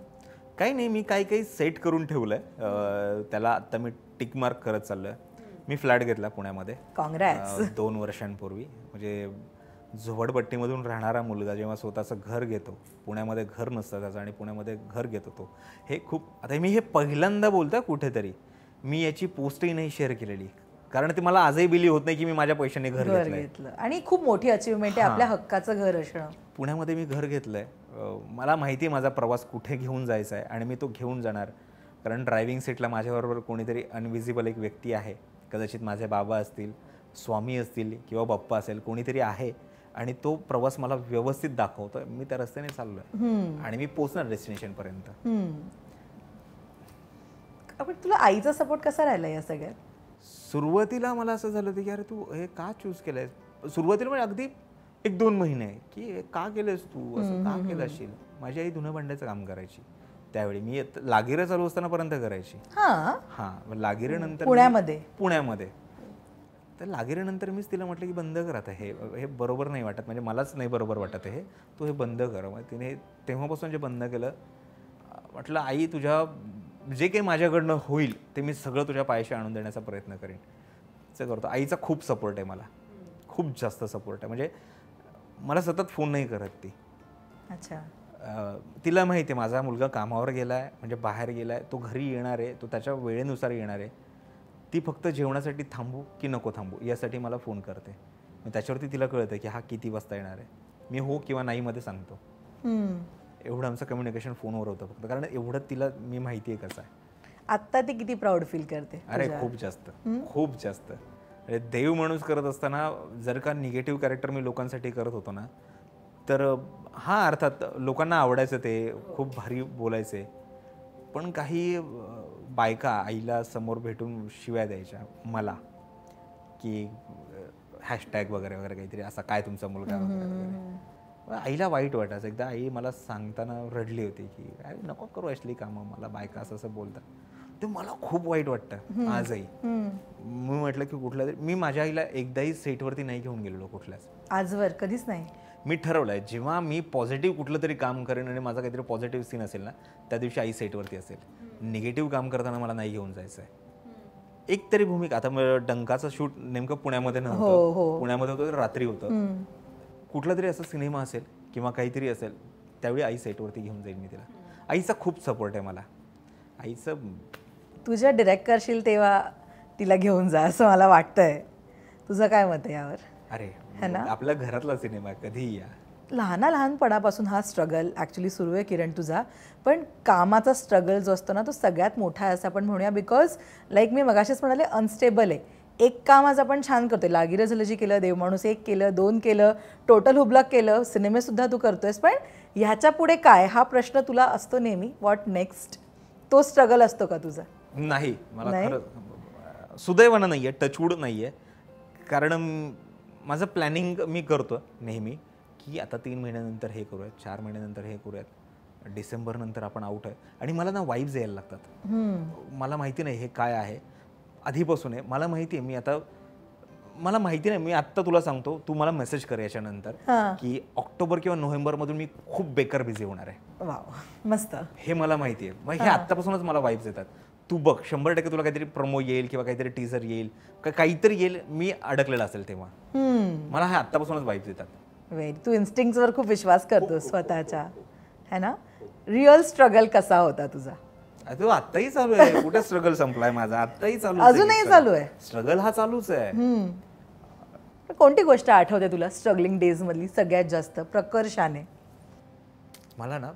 काही नाही मी काही काही सेट करून ठेवलं आहे त्याला आत्ता मी टिकमार्क करत चाललो आहे मी फ्लॅट घेतला पुण्यामध्ये काँग्रेस दोन वर्षांपूर्वी म्हणजे झोपडपट्टीमधून राहणारा मुलगा जेव्हा स्वतःचं घर घेतो पुण्यामध्ये घर नसतं त्याचं आणि पुण्यामध्ये घर घेतो तो हे खूप आता मी हे पहिल्यांदा बोलतो कुठेतरी मी याची पोस्टही नाही शेअर केलेली कारण ती मला आजही बिली होत नाही की मी माझ्या पैशाने घर घेतलं आणि खूप मोठी अचिव्हमेंट आहे आपल्या हक्काचं घर असणं पुण्यामध्ये मी घर घेतलंय मला माहिती आहे माझा प्रवास कुठे घेऊन जायचा आहे आणि मी तो घेऊन जाणार कारण ड्रायव्हिंग सीटला माझ्याबरोबर कोणीतरी अनविजिबल एक व्यक्ती आहे कदाचित माझे बाबा असतील स्वामी असतील किंवा बाप्पा असेल कोणीतरी आहे आणि तो प्रवास मला व्यवस्थित दाखवतो मी त्या रस्त्याने चाललोय आणि मी पोहोचणार डेस्टिनेशन पर्यंत तुला आईचा सपोर्ट कसा राहिला या सगळ्यात सुरुवातीला मला असं झालं की अरे तू हे का चूज केलंय सुरुवातीला म्हणजे अगदी एक दोन महिने की का केलंस तू असं का केलं असेल माझी आई धुणं भांड्याचं काम करायची त्यावेळी मी लागिरं चालू असताना पर्यंत करायची हां लागिरे नंतर पुण्यामध्ये पुण्यामध्ये तर नंतर मीच तिला म्हटलं की बंद कर आता हे हे बरोबर नाही वाटत म्हणजे मलाच नाही बरोबर वाटत हे तू हे बंद कर तिने तेव्हापासून जे बंद केलं म्हटलं आई तुझ्या जे काही माझ्याकडनं होईल ते मी सगळं तुझ्या पायाशी आणून देण्याचा प्रयत्न करेन असं करतो आईचा खूप सपोर्ट आहे मला खूप जास्त सपोर्ट आहे म्हणजे मला सतत फोन नाही करत ती अच्छा तिला माहिती आहे माझा मुलगा कामावर गेला आहे म्हणजे बाहेर गेला आहे तो घरी येणार आहे तो त्याच्या वेळेनुसार येणार आहे ती फक्त जेवणासाठी थांबू की नको थांबू यासाठी मला फोन करते मग त्याच्यावरती तिला कळतं की हा किती वाजता येणार आहे मी हो किंवा नाहीमध्ये सांगतो एवढं आमचं कम्युनिकेशन फोनवर होतं फक्त कारण एवढं तिला मी माहिती आहे कसं आहे आत्ता ती किती प्राऊड फील करते अरे खूप जास्त खूप जास्त देव माणूस करत असताना जर का निगेटिव्ह कॅरेक्टर मी लोकांसाठी करत होतो ना तर हा अर्थात लोकांना आवडायचं ते खूप भारी बोलायचे पण काही बायका आईला समोर भेटून शिव्या द्यायच्या मला की हॅशटॅग वगैरे वगैरे काहीतरी असा काय तुमचा मुलगा आईला वाईट वाटायचं एकदा आई मला सांगताना रडली होती की अरे नको करू असली काम मला बायका असं असं बोलतात ते मला खूप वाईट वाटतं आजही मी म्हटलं की कुठल्या तरी मी माझ्या आईला एकदाही सेटवरती नाही घेऊन गेलेलो कुठल्याच आजवर कधीच नाही मी ठरवलंय जेव्हा मी पॉझिटिव्ह कुठलं तरी काम करेन आणि माझा काहीतरी पॉझिटिव्ह सीन असेल ना त्या दिवशी आई सेटवरती असेल निगेटिव्ह काम करताना मला नाही घेऊन जायचं एक तरी भूमिका आता डंकाचं शूट नेमकं पुण्यामध्ये हो, नव्हतं हो. पुण्यामध्ये होतं रात्री होतं कुठला तरी असा सिनेमा असेल किंवा काहीतरी असेल त्यावेळी आई सेटवरती घेऊन जाईल मी तिला आईचा खूप सपोर्ट आहे मला आईचं तुझ्या डिरेक्ट करशील तेव्हा तिला घेऊन जा असं मला वाटतंय तुझं काय मत आहे यावर अरे है ना आपला घरातला सिनेमा कधीही या लहाना लहानपणापासून हा स्ट्रगल ॲक्च्युली सुरू आहे किरण तुझा पण कामाचा स्ट्रगल जो असतो ना तो सगळ्यात मोठा आहे असं आपण म्हणूया बिकॉज लाईक मी मगाशीच म्हणाले अनस्टेबल आहे एक काम आज आपण छान करतोय लागीर झालं जी केलं देवमाणूस एक केलं दोन केलं टोटल हुबलक केलं सिनेमेसुद्धा तू करतोयस पण ह्याच्या पुढे काय हा प्रश्न तुला असतो नेहमी व्हॉट नेक्स्ट तो स्ट्रगल असतो का तुझा नाही मला सुदैवानं नाही आहे टचवूड नाही आहे कारण माझं प्लॅनिंग मी करतो नेहमी की आता तीन महिन्यानंतर हे करूयात चार महिन्यानंतर हे करूयात डिसेंबर नंतर आपण आउट आहे आणि मला ना वाईब्स यायला लागतात मला माहिती नाही हे काय आहे आधीपासून आहे मला माहिती आहे मी आता मला माहिती नाही मी आता तुला सांगतो तू मला मेसेज कर याच्यानंतर की ऑक्टोबर किंवा नोव्हेंबर मधून मी खूप बेकार बिझी होणार आहे मस्त हे मला माहिती आहे मग हे आत्तापासूनच मला वाईब्स येतात तू बघ शंभर टक्के तुला काहीतरी प्रमो येईल किंवा काहीतरी टीजर येईल काहीतरी येईल मी अडकलेला असेल तेव्हा मला हे आतापासूनच वाईफ येतात तू वर खूप विश्वास करतो हो, हो, हो, स्वतःच्या है ना रिअल स्ट्रगल कसा होता तुझा तो आताही चालू आहे कुठे स्ट्रगल संपलाय माझा आताही चालू अजूनही चालू आहे स्ट्रगल हा चालूच आहे कोणती गोष्ट आठवते तुला स्ट्रगलिंग डेज मधली सगळ्यात जास्त प्रकर्षाने मला ना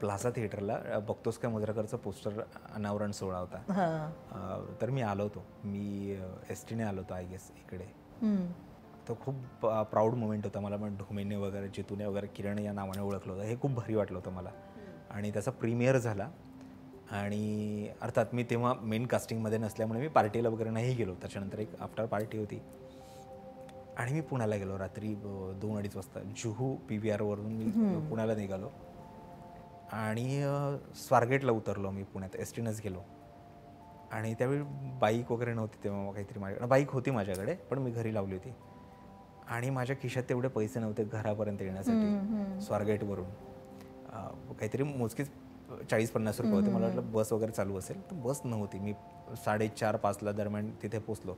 प्लाझा थिएटरला बघतोस काय मुद्राकरचा पोस्टर अनावरण सोहळा होता तर मी आलो होतो मी एस टीने आलो होतो आय गेस इकडे तो खूप प्राऊड मुमेंट होता मला पण वगैरे चितुने वगैरे किरण या नावाने ओळखलं होतं हे खूप भारी वाटलं होतं मला आणि त्याचा प्रीमियर झाला आणि अर्थात मी तेव्हा मेन कास्टिंगमध्ये नसल्यामुळे मी पार्टीला वगैरे नाही गेलो त्याच्यानंतर एक आफ्टर पार्टी होती आणि मी पुण्याला गेलो रात्री दोन अडीच वाजता जुहू पी व्ही आरवरून मी पुण्याला निघालो आणि स्वारगेटला उतरलो मी पुण्यात एस टीनंच गेलो आणि त्यावेळी बाईक वगैरे नव्हती तेव्हा काहीतरी माझ्या बाईक होती माझ्याकडे पण मी घरी लावली होती आणि माझ्या खिशात तेवढे पैसे नव्हते घरापर्यंत येण्यासाठी स्वारगेटवरून काहीतरी मोजकीच चाळीस पन्नास रुपये होते मला वाटलं बस वगैरे चालू असेल तर बस नव्हती मी साडेचार पाचला दरम्यान तिथे पोचलो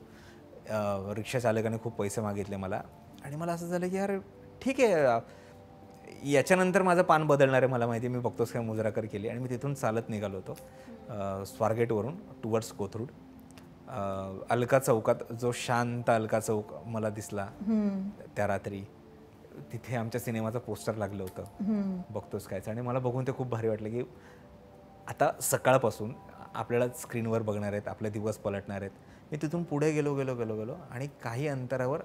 रिक्षा चालकाने खूप पैसे मागितले मला आणि मला असं झालं की अरे ठीक आहे याच्यानंतर माझं पान बदलणार आहे मला माहिती मी बघतोच काय मुजराकर केली आणि मी तिथून चालत निघालो होतो स्वारगेटवरून टुवर्ड्स कोथरूड अलका चौकात जो शांत अलका चौक मला दिसला त्या रात्री तिथे आमच्या सिनेमाचं पोस्टर लागलं होतं बघतोच कायचं आणि मला बघून ते खूप भारी वाटलं की आता सकाळपासून आपल्याला स्क्रीनवर बघणार आहेत आपले दिवस पलटणार आहेत मी तिथून पुढे गेलो गेलो गेलो गेलो आणि काही अंतरावर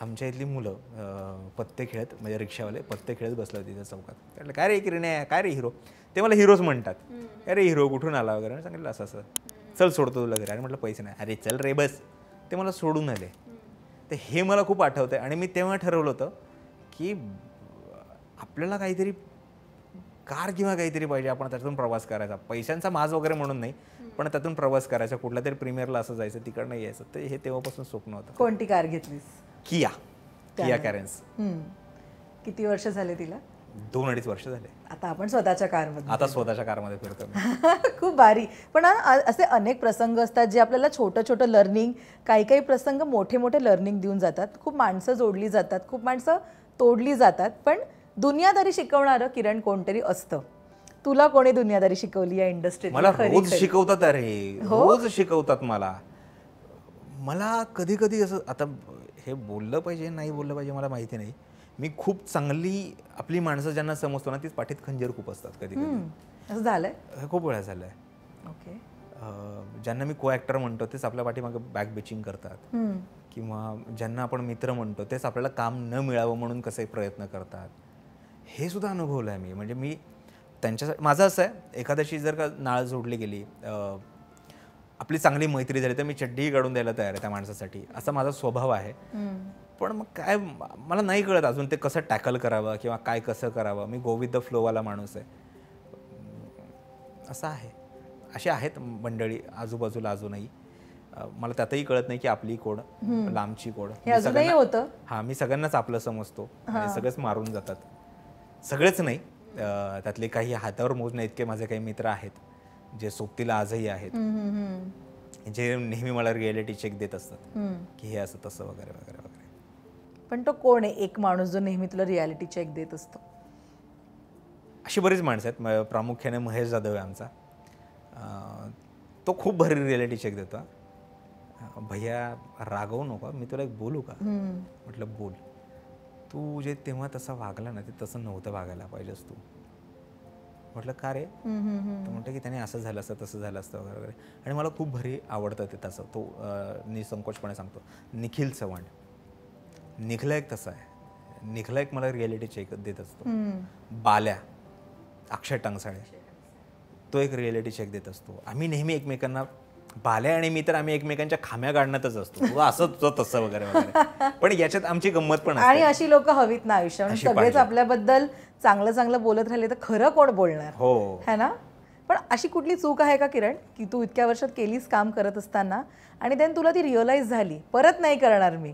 आमच्या इथली मुलं पत्ते खेळत म्हणजे रिक्षावाले पत्ते खेळत बसले होते त्या चौकात म्हटलं काय रे किरणे काय रे हिरो ते मला हिरोज म्हणतात अरे हिरो कुठून आला वगैरे सांगितलं असं असं चल सोडतो तुला घरी आणि म्हटलं पैसे नाही अरे चल रे बस ते मला सोडून आले तर हे मला खूप आठवतं आणि मी तेव्हा ठरवलं होतं की आपल्याला काहीतरी कार किंवा काहीतरी पाहिजे आपण त्यातून प्रवास करायचा पैशांचा माज वगैरे म्हणून नाही पण त्यातून प्रवास करायचा कुठल्या तरी प्रीमियरला असं जायचं तिकडनं यायचं तर हे तेव्हापासून स्वप्न होतं कोणती कार घेतलीस किया किया कॅरेन्स किती वर्ष झाले तिला दोन अडीच वर्ष झाले आता आपण स्वतःच्या कारमध्ये आता स्वतःच्या मध्ये फिरतो खूप भारी पण असे अनेक प्रसंग असतात जे आपल्याला छोटं छोटं लर्निंग काही काही प्रसंग मोठे मोठे लर्निंग देऊन जातात खूप माणसं जोडली जातात खूप माणसं तोडली जातात पण दुनियादारी शिकवणार किरण कोणतरी असतं तुला कोणी दुनियादारी शिकवली या इंडस्ट्रीत मला रोज शिकवतात अरे हो? रोज शिकवतात मला मला कधी कधी असं आता हे बोललं पाहिजे नाही बोललं पाहिजे मला माहिती नाही मी खूप चांगली आपली माणसं ज्यांना समजतो ना तीच पाठीत खंजर खूप असतात कधी असं झालंय खूप वेळा झालंय ओके ज्यांना मी को ऍक्टर म्हणतो तेच आपल्या पाठीमागे बॅक बिचिंग करतात किंवा ज्यांना आपण मित्र म्हणतो तेच आपल्याला काम न मिळावं म्हणून कसे प्रयत्न करतात हे सुद्धा अनुभवलं आहे मी म्हणजे मी त्यांच्यासाठी माझं असं आहे एखाद्याशी जर का नाळ जोडली गेली आपली चांगली मैत्री झाली तर मी चड्डीही काढून द्यायला तयार आहे त्या माणसासाठी असा माझा स्वभाव आहे पण मग काय मला नाही कळत अजून ते कसं टॅकल करावं किंवा काय कसं करावं मी गो द फ्लोवाला माणूस आहे असं आहे असे आहेत मंडळी आजूबाजूला अजूनही मला त्यातही कळत नाही की आपली कोड लांबची कोड होतं हा मी सगळ्यांनाच आपलं समजतो सगळेच सगळंच मारून जातात सगळेच नाही त्यातले काही हातावर नाही इतके माझे काही मित्र आहेत जे सोबतीला आजही आहेत जे नेहमी मला रियालिटी चेक देत असतात की हे असं तसं वगैरे वगैरे वगैरे पण तो कोण आहे एक माणूस जो नेहमी तुला रियालिटी चेक देत असतो अशी बरीच माणसं आहेत प्रामुख्याने महेश जाधव आहे आमचा तो खूप भारी रियालिटी चेक देतो भैया रागवू नका मी तुला एक बोलू का म्हटलं बोल तू जे तेव्हा तसा वागला ना ते तसं नव्हतं वागायला पाहिजेस तू म्हटलं का रे म्हणतं की त्याने असं झालं असतं तसं झालं असतं वगैरे वगैरे आणि मला खूप भरी आवडतं ते तसं तो निसंकोचपणे सांगतो निखिल चव्हाण निखला एक तसा आहे निखला एक मला रिॲलिटी चेक देत असतो बाल्या अक्षय टंगसाळे तो एक रिॲलिटी चेक देत असतो आम्ही नेहमी एकमेकांना बाल्या आणि मी तर आम्ही एकमेकांच्या खाम्या काढण्यातच असतो असं तसं वगैरे पण याच्यात आमची गंमत पण आणि अशी लोक हवीत ना आयुष्य सगळेच आपल्याबद्दल चांगलं चांगलं बोलत राहिले तर खरं कोण बोलणार हो है ना पण अशी कुठली चूक आहे का किरण की तू इतक्या वर्षात केलीस काम करत असताना आणि देन तुला ती रिअलाईज झाली परत नाही करणार मी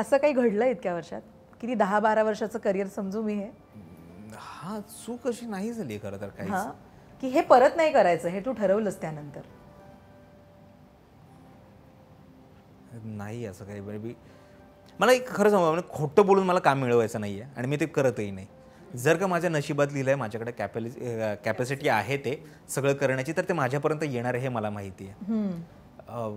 असं काही घडलं इतक्या वर्षात किती दहा बारा वर्षाचं करिअर समजू मी हे हा चूक अशी नाही झाली खरं तर काही की हे परत नाही करायचं हे तू ठरवलंस त्यानंतर नाही असं काही बी मला एक खरं सांगा म्हणजे खोटं बोलून मला काम मिळवायचं नाही आहे आणि मी ते करतही नाही जर का माझ्या नशिबात लिहिलं आहे माझ्याकडे कॅपॅसिटी आहे ते सगळं करण्याची तर ते माझ्यापर्यंत येणार हे मला माहिती आहे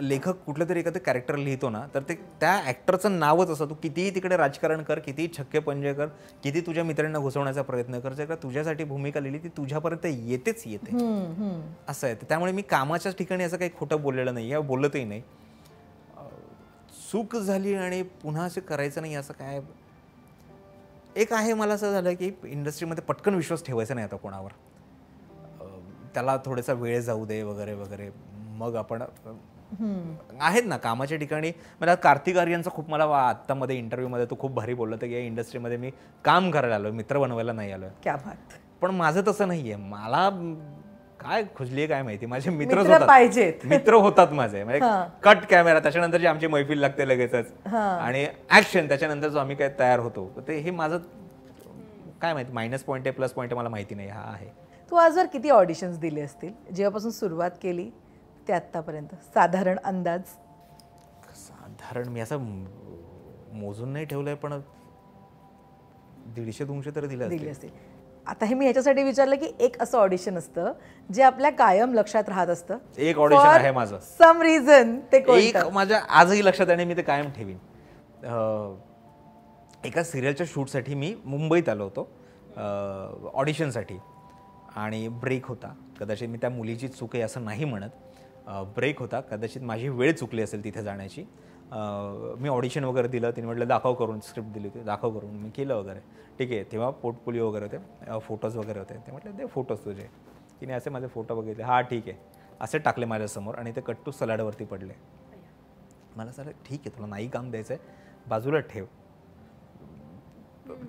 लेखक कुठलं तरी एखादं कॅरेक्टर लिहितो ना तर ते त्या ऍक्टरचं नावच असं तू कितीही तिकडे राजकारण कर कितीही छक्के पंजे कर किती तुझ्या मित्रांना घुसवण्याचा प्रयत्न कर जर का तुझ्यासाठी भूमिका लिहिली ती तुझ्यापर्यंत येतेच येते असं आहे त्यामुळे मी कामाच्याच ठिकाणी असं काही खोटं बोललेलं नाही आहे बोलतही नाही चूक झाली आणि पुन्हा असं करायचं नाही असं काय एक आहे मला असं झालं की इंडस्ट्रीमध्ये पटकन विश्वास ठेवायचा नाही आता कोणावर त्याला थोडासा वेळ जाऊ दे वगैरे वगैरे मग आपण आहेत ना कामाच्या ठिकाणी मला कार्तिक आर्यांचा खूप मला आत्तामध्ये इंटरव्ह्यूमध्ये तो खूप भारी बोललो तर या इंडस्ट्रीमध्ये मी काम करायला आलो मित्र बनवायला नाही आलो क्या बात पण माझं तसं नाही आहे मला काय खुजली काय माहिती माझे मित्र होतात मित्र होतात माझे म्हणजे कट कॅमेरा त्याच्यानंतर जी आमची मैफिल लागते लगेचच आणि ऍक्शन त्याच्यानंतर जो आम्ही काय तयार होतो ते हे माझं काय माहिती मायनस पॉईंट आहे प्लस पॉईंट मला माहिती नाही हा आहे तू जर किती ऑडिशन्स दिले असतील जेव्हापासून सुरुवात केली ते आतापर्यंत साधारण अंदाज साधारण मी असं मोजून नाही ठेवलंय पण दीडशे दोनशे तर दिले असतील आता हे मी याच्यासाठी विचारलं की एक असं ऑडिशन असतं जे आपल्या कायम लक्षात राहत असतं एक ऑडिशन आहे माझं सम रिझन ते एक माझ्या आजही लक्षात आणि मी ते कायम ठेवीन एका सिरियलच्या शूटसाठी मी मुंबईत आलो होतो ऑडिशनसाठी आणि ब्रेक होता कदाचित मी त्या मुलीची चूक आहे असं नाही म्हणत ब्रेक होता कदाचित माझी वेळ चुकली असेल तिथे जाण्याची मी ऑडिशन वगैरे दिलं तिने म्हटलं दाखव करून स्क्रिप्ट दिली होती दाखव करून मी केलं वगैरे ठीक आहे तेव्हा पोर्टफोलिओ वगैरे होते फोटोज वगैरे होते ते म्हटले ते फोटोज तुझे तिने असे माझे फोटो बघितले हां ठीक आहे असे टाकले माझ्यासमोर आणि ते कट्टू सलाडवरती पडले मला सर ठीक आहे तुला नाही काम द्यायचं आहे बाजूला ठेव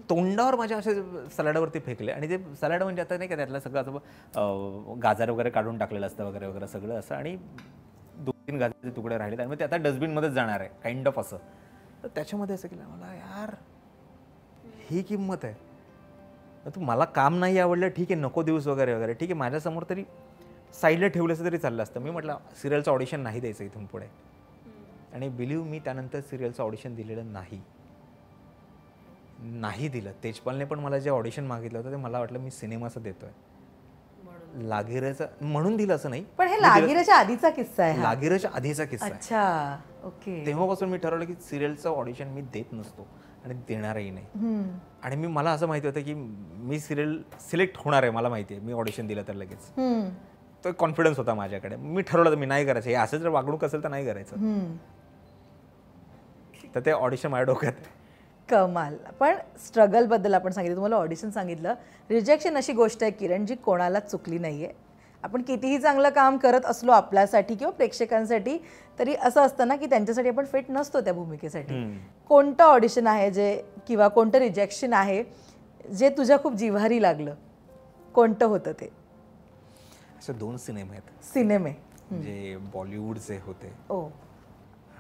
तोंडावर माझ्या असे सलाडवरती फेकले आणि ते सलाड म्हणजे आता नाही का त्यातलं सगळं असं गाजर वगैरे काढून टाकलेलं असतं वगैरे वगैरे सगळं असं आणि दोन तीन गाजरचे तुकडे राहिले आणि मग ते आता डस्टबिनमध्येच जाणार आहे काइंड ऑफ असं तर त्याच्यामध्ये असं केलं मला यार ही किंमत आहे तू मला काम नाही आवडलं ठीक आहे नको दिवस वगैरे वगैरे ठीक आहे माझ्यासमोर तरी साईडला ठेवलं असं तरी चाललं असतं मी म्हटलं सिरियलचं ऑडिशन नाही द्यायचं इथून पुढे आणि बिलीव्ह मी त्यानंतर सिरियलचं ऑडिशन दिलेलं नाही नाही दिलं तेजपालने पण मला जे ऑडिशन मागितलं होतं ते मला वाटलं मी सिनेमाचं देतोय लागीराचा म्हणून दिलं असं नाही पण हे लागिरेच्या आधीचा किस्सा आहे लागिरेच्या आधीचा किस्सा अच्छा ओके तेव्हापासून मी ठरवलं की सिरियलचं ऑडिशन मी देत नसतो आणि देणारही नाही आणि मी मला असं माहिती होतं की मी सिरियल सिलेक्ट होणार आहे मला माहिती आहे मी ऑडिशन दिलं तर लगेच तो एक कॉन्फिडन्स होता माझ्याकडे मी ठरवलं मी नाही करायचं हे असं जर वागणूक असेल तर नाही करायचं तर ते ऑडिशन माझ्या डोक्यात कमाल पण स्ट्रगल बद्दल आपण सांगितलं तुम्हाला ऑडिशन सांगितलं रिजेक्शन अशी गोष्ट आहे किरण जी कोणाला चुकली नाहीये आपण कितीही चांगलं काम करत असलो आपल्यासाठी किंवा प्रेक्षकांसाठी तरी असं असतं ना की त्यांच्यासाठी आपण फिट नसतो त्या भूमिकेसाठी कोणतं ऑडिशन आहे जे किंवा कोणतं रिजेक्शन आहे जे तुझ्या खूप जिव्हारी लागलं कोणतं होतं ते असे दोन सिनेमे आहेत सिनेमे जे बॉलिवूडचे होते ओ हो.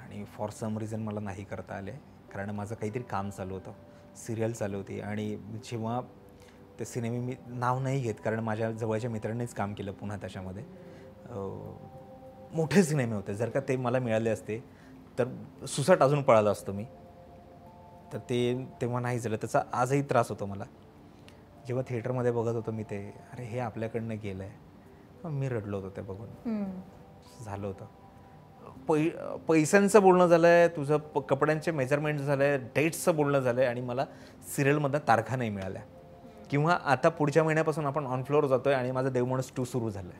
आणि फॉर सम रिझन मला नाही करता आले कारण माझं काहीतरी काम चालू होतं सिरियल चालू होती आणि जेव्हा ते सिनेमे मी नाव नाही घेत कारण माझ्या जवळच्या मित्रांनीच काम केलं पुन्हा त्याच्यामध्ये मोठे सिनेमे होते जर का ते मला मिळाले असते तर सुसाट अजून पळाला असतो मी तर ते तेव्हा नाही झालं त्याचा आजही त्रास होतो मला जेव्हा थिएटरमध्ये बघत होतो मी ते अरे हे आपल्याकडनं गेलं आहे मी रडलो होतो ते बघून झालं होतं पै पैशांचं बोलणं झालं आहे तुझं कपड्यांचे मेजरमेंट झालं आहे डेट्सचं बोलणं झालं आहे आणि मला सिरियलमधनं तारखा नाही मिळाल्या किंवा आता पुढच्या महिन्यापासून आपण ऑन फ्लोअर जातोय आणि माझं देव माणूस टू सुरू झालंय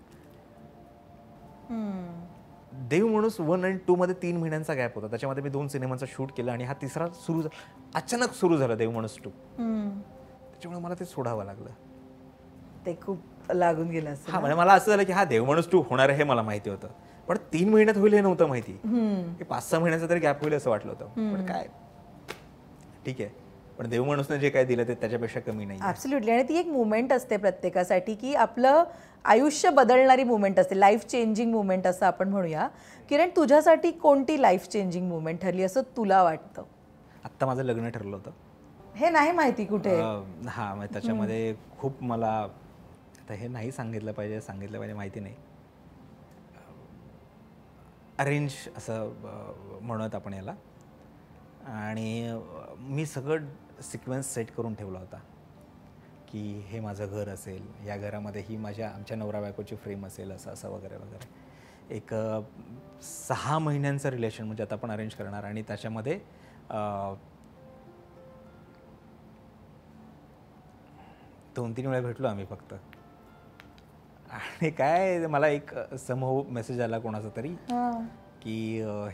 देव माणूस वन अँड टू मध्ये तीन महिन्यांचा गॅप होता त्याच्यामध्ये मी दोन सिनेमांचा शूट केला आणि हा तिसरा सुरू अचानक सुरू झाला देव माणूस टू त्याच्यामुळे मला ते सोडावं लागलं ते खूप लागून गेलं हा म्हणजे मला असं झालं की हा देव माणूस टू होणार हे मला माहिती होतं पण तीन महिन्यात होईल हे नव्हतं माहिती पाच सहा महिन्याचा तरी गॅप होईल असं वाटलं होतं पण काय ठीक आहे पण देव माणूसनं जे काय दिलं ते त्याच्यापेक्षा कमी नाही ॲब्सोल्युटली आणि ती एक मुवमेंट असते प्रत्येकासाठी की आपलं आयुष्य बदलणारी मुवमेंट असते लाईफ चेंजिंग मुवमेंट असं आपण म्हणूया किरण तुझ्यासाठी कोणती लाईफ चेंजिंग मुवमेंट ठरली असं तुला वाटतं आत्ता माझं लग्न ठरलं होतं हे नाही माहिती कुठे हा त्याच्यामध्ये खूप मला आता हे नाही सांगितलं पाहिजे सांगितलं पाहिजे माहिती नाही अरेंज असं म्हणत आपण याला आणि मी सगळं सिक्वेन्स सेट करून ठेवला होता की हे माझं घर असेल या घरामध्ये ही माझ्या आमच्या नवरा बायकोची फ्रेम असेल असं असं वगैरे वगैरे एक सहा महिन्यांचं रिलेशन म्हणजे आता आपण अरेंज करणार आणि त्याच्यामध्ये दोन तीन वेळा भेटलो आम्ही फक्त आणि काय मला एक समूह मेसेज आला कोणाचा तरी की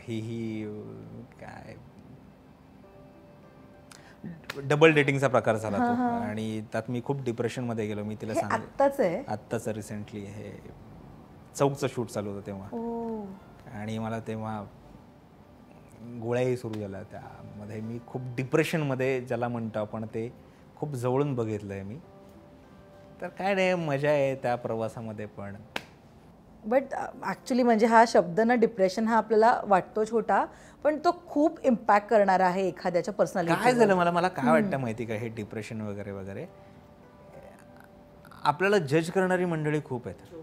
ही ही काय डबल डेटिंगचा प्रकार झाला तो आणि त्यात मी खूप डिप्रेशन मध्ये गेलो मी तिला सांग आत्ताच आहे आत्ताच रिसेंटली हे चौकचं शूट चालू होतं तेव्हा आणि मला तेव्हा गोळ्याही सुरू झाल्या त्यामध्ये मी खूप डिप्रेशन मध्ये ज्याला म्हणतो आपण ते खूप जवळून बघितलंय मी तर काय नाही मजा आहे त्या प्रवासामध्ये पण बट ॲक्च्युली uh, म्हणजे हा शब्द ना डिप्रेशन हा आपल्याला वाटतो छोटा पण तो खूप इम्पॅक्ट करणारा आहे एखाद्याच्या पर्सनली काय झालं मला मला काय वाटतं माहिती का हे डिप्रेशन वगैरे वगैरे आपल्याला जज करणारी मंडळी खूप आहेत हो.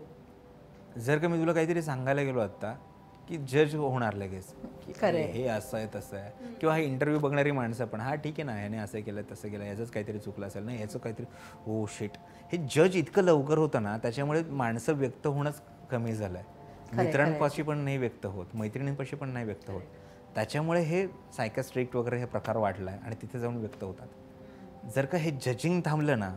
जर का मी तुला काहीतरी सांगायला गेलो आत्ता की जज होणार लगेच हे असं आहे तसं आहे किंवा हे इंटरव्ह्यू बघणारी माणसं पण हा ठीक आहे ना याने असं केलं तसं केलं याचंच काहीतरी चुकलं असेल ना याचं काहीतरी हो oh शिट हे जज इतकं लवकर होतं ना त्याच्यामुळे माणसं व्यक्त होणंच कमी झालं आहे मित्रांपाशी पण नाही व्यक्त होत मैत्रिणींपाशी पण नाही व्यक्त होत त्याच्यामुळे हे सायकॅस्ट्रिक्ट वगैरे हे प्रकार वाढला आहे आणि तिथे जाऊन व्यक्त होतात जर का हे जजिंग थांबलं ना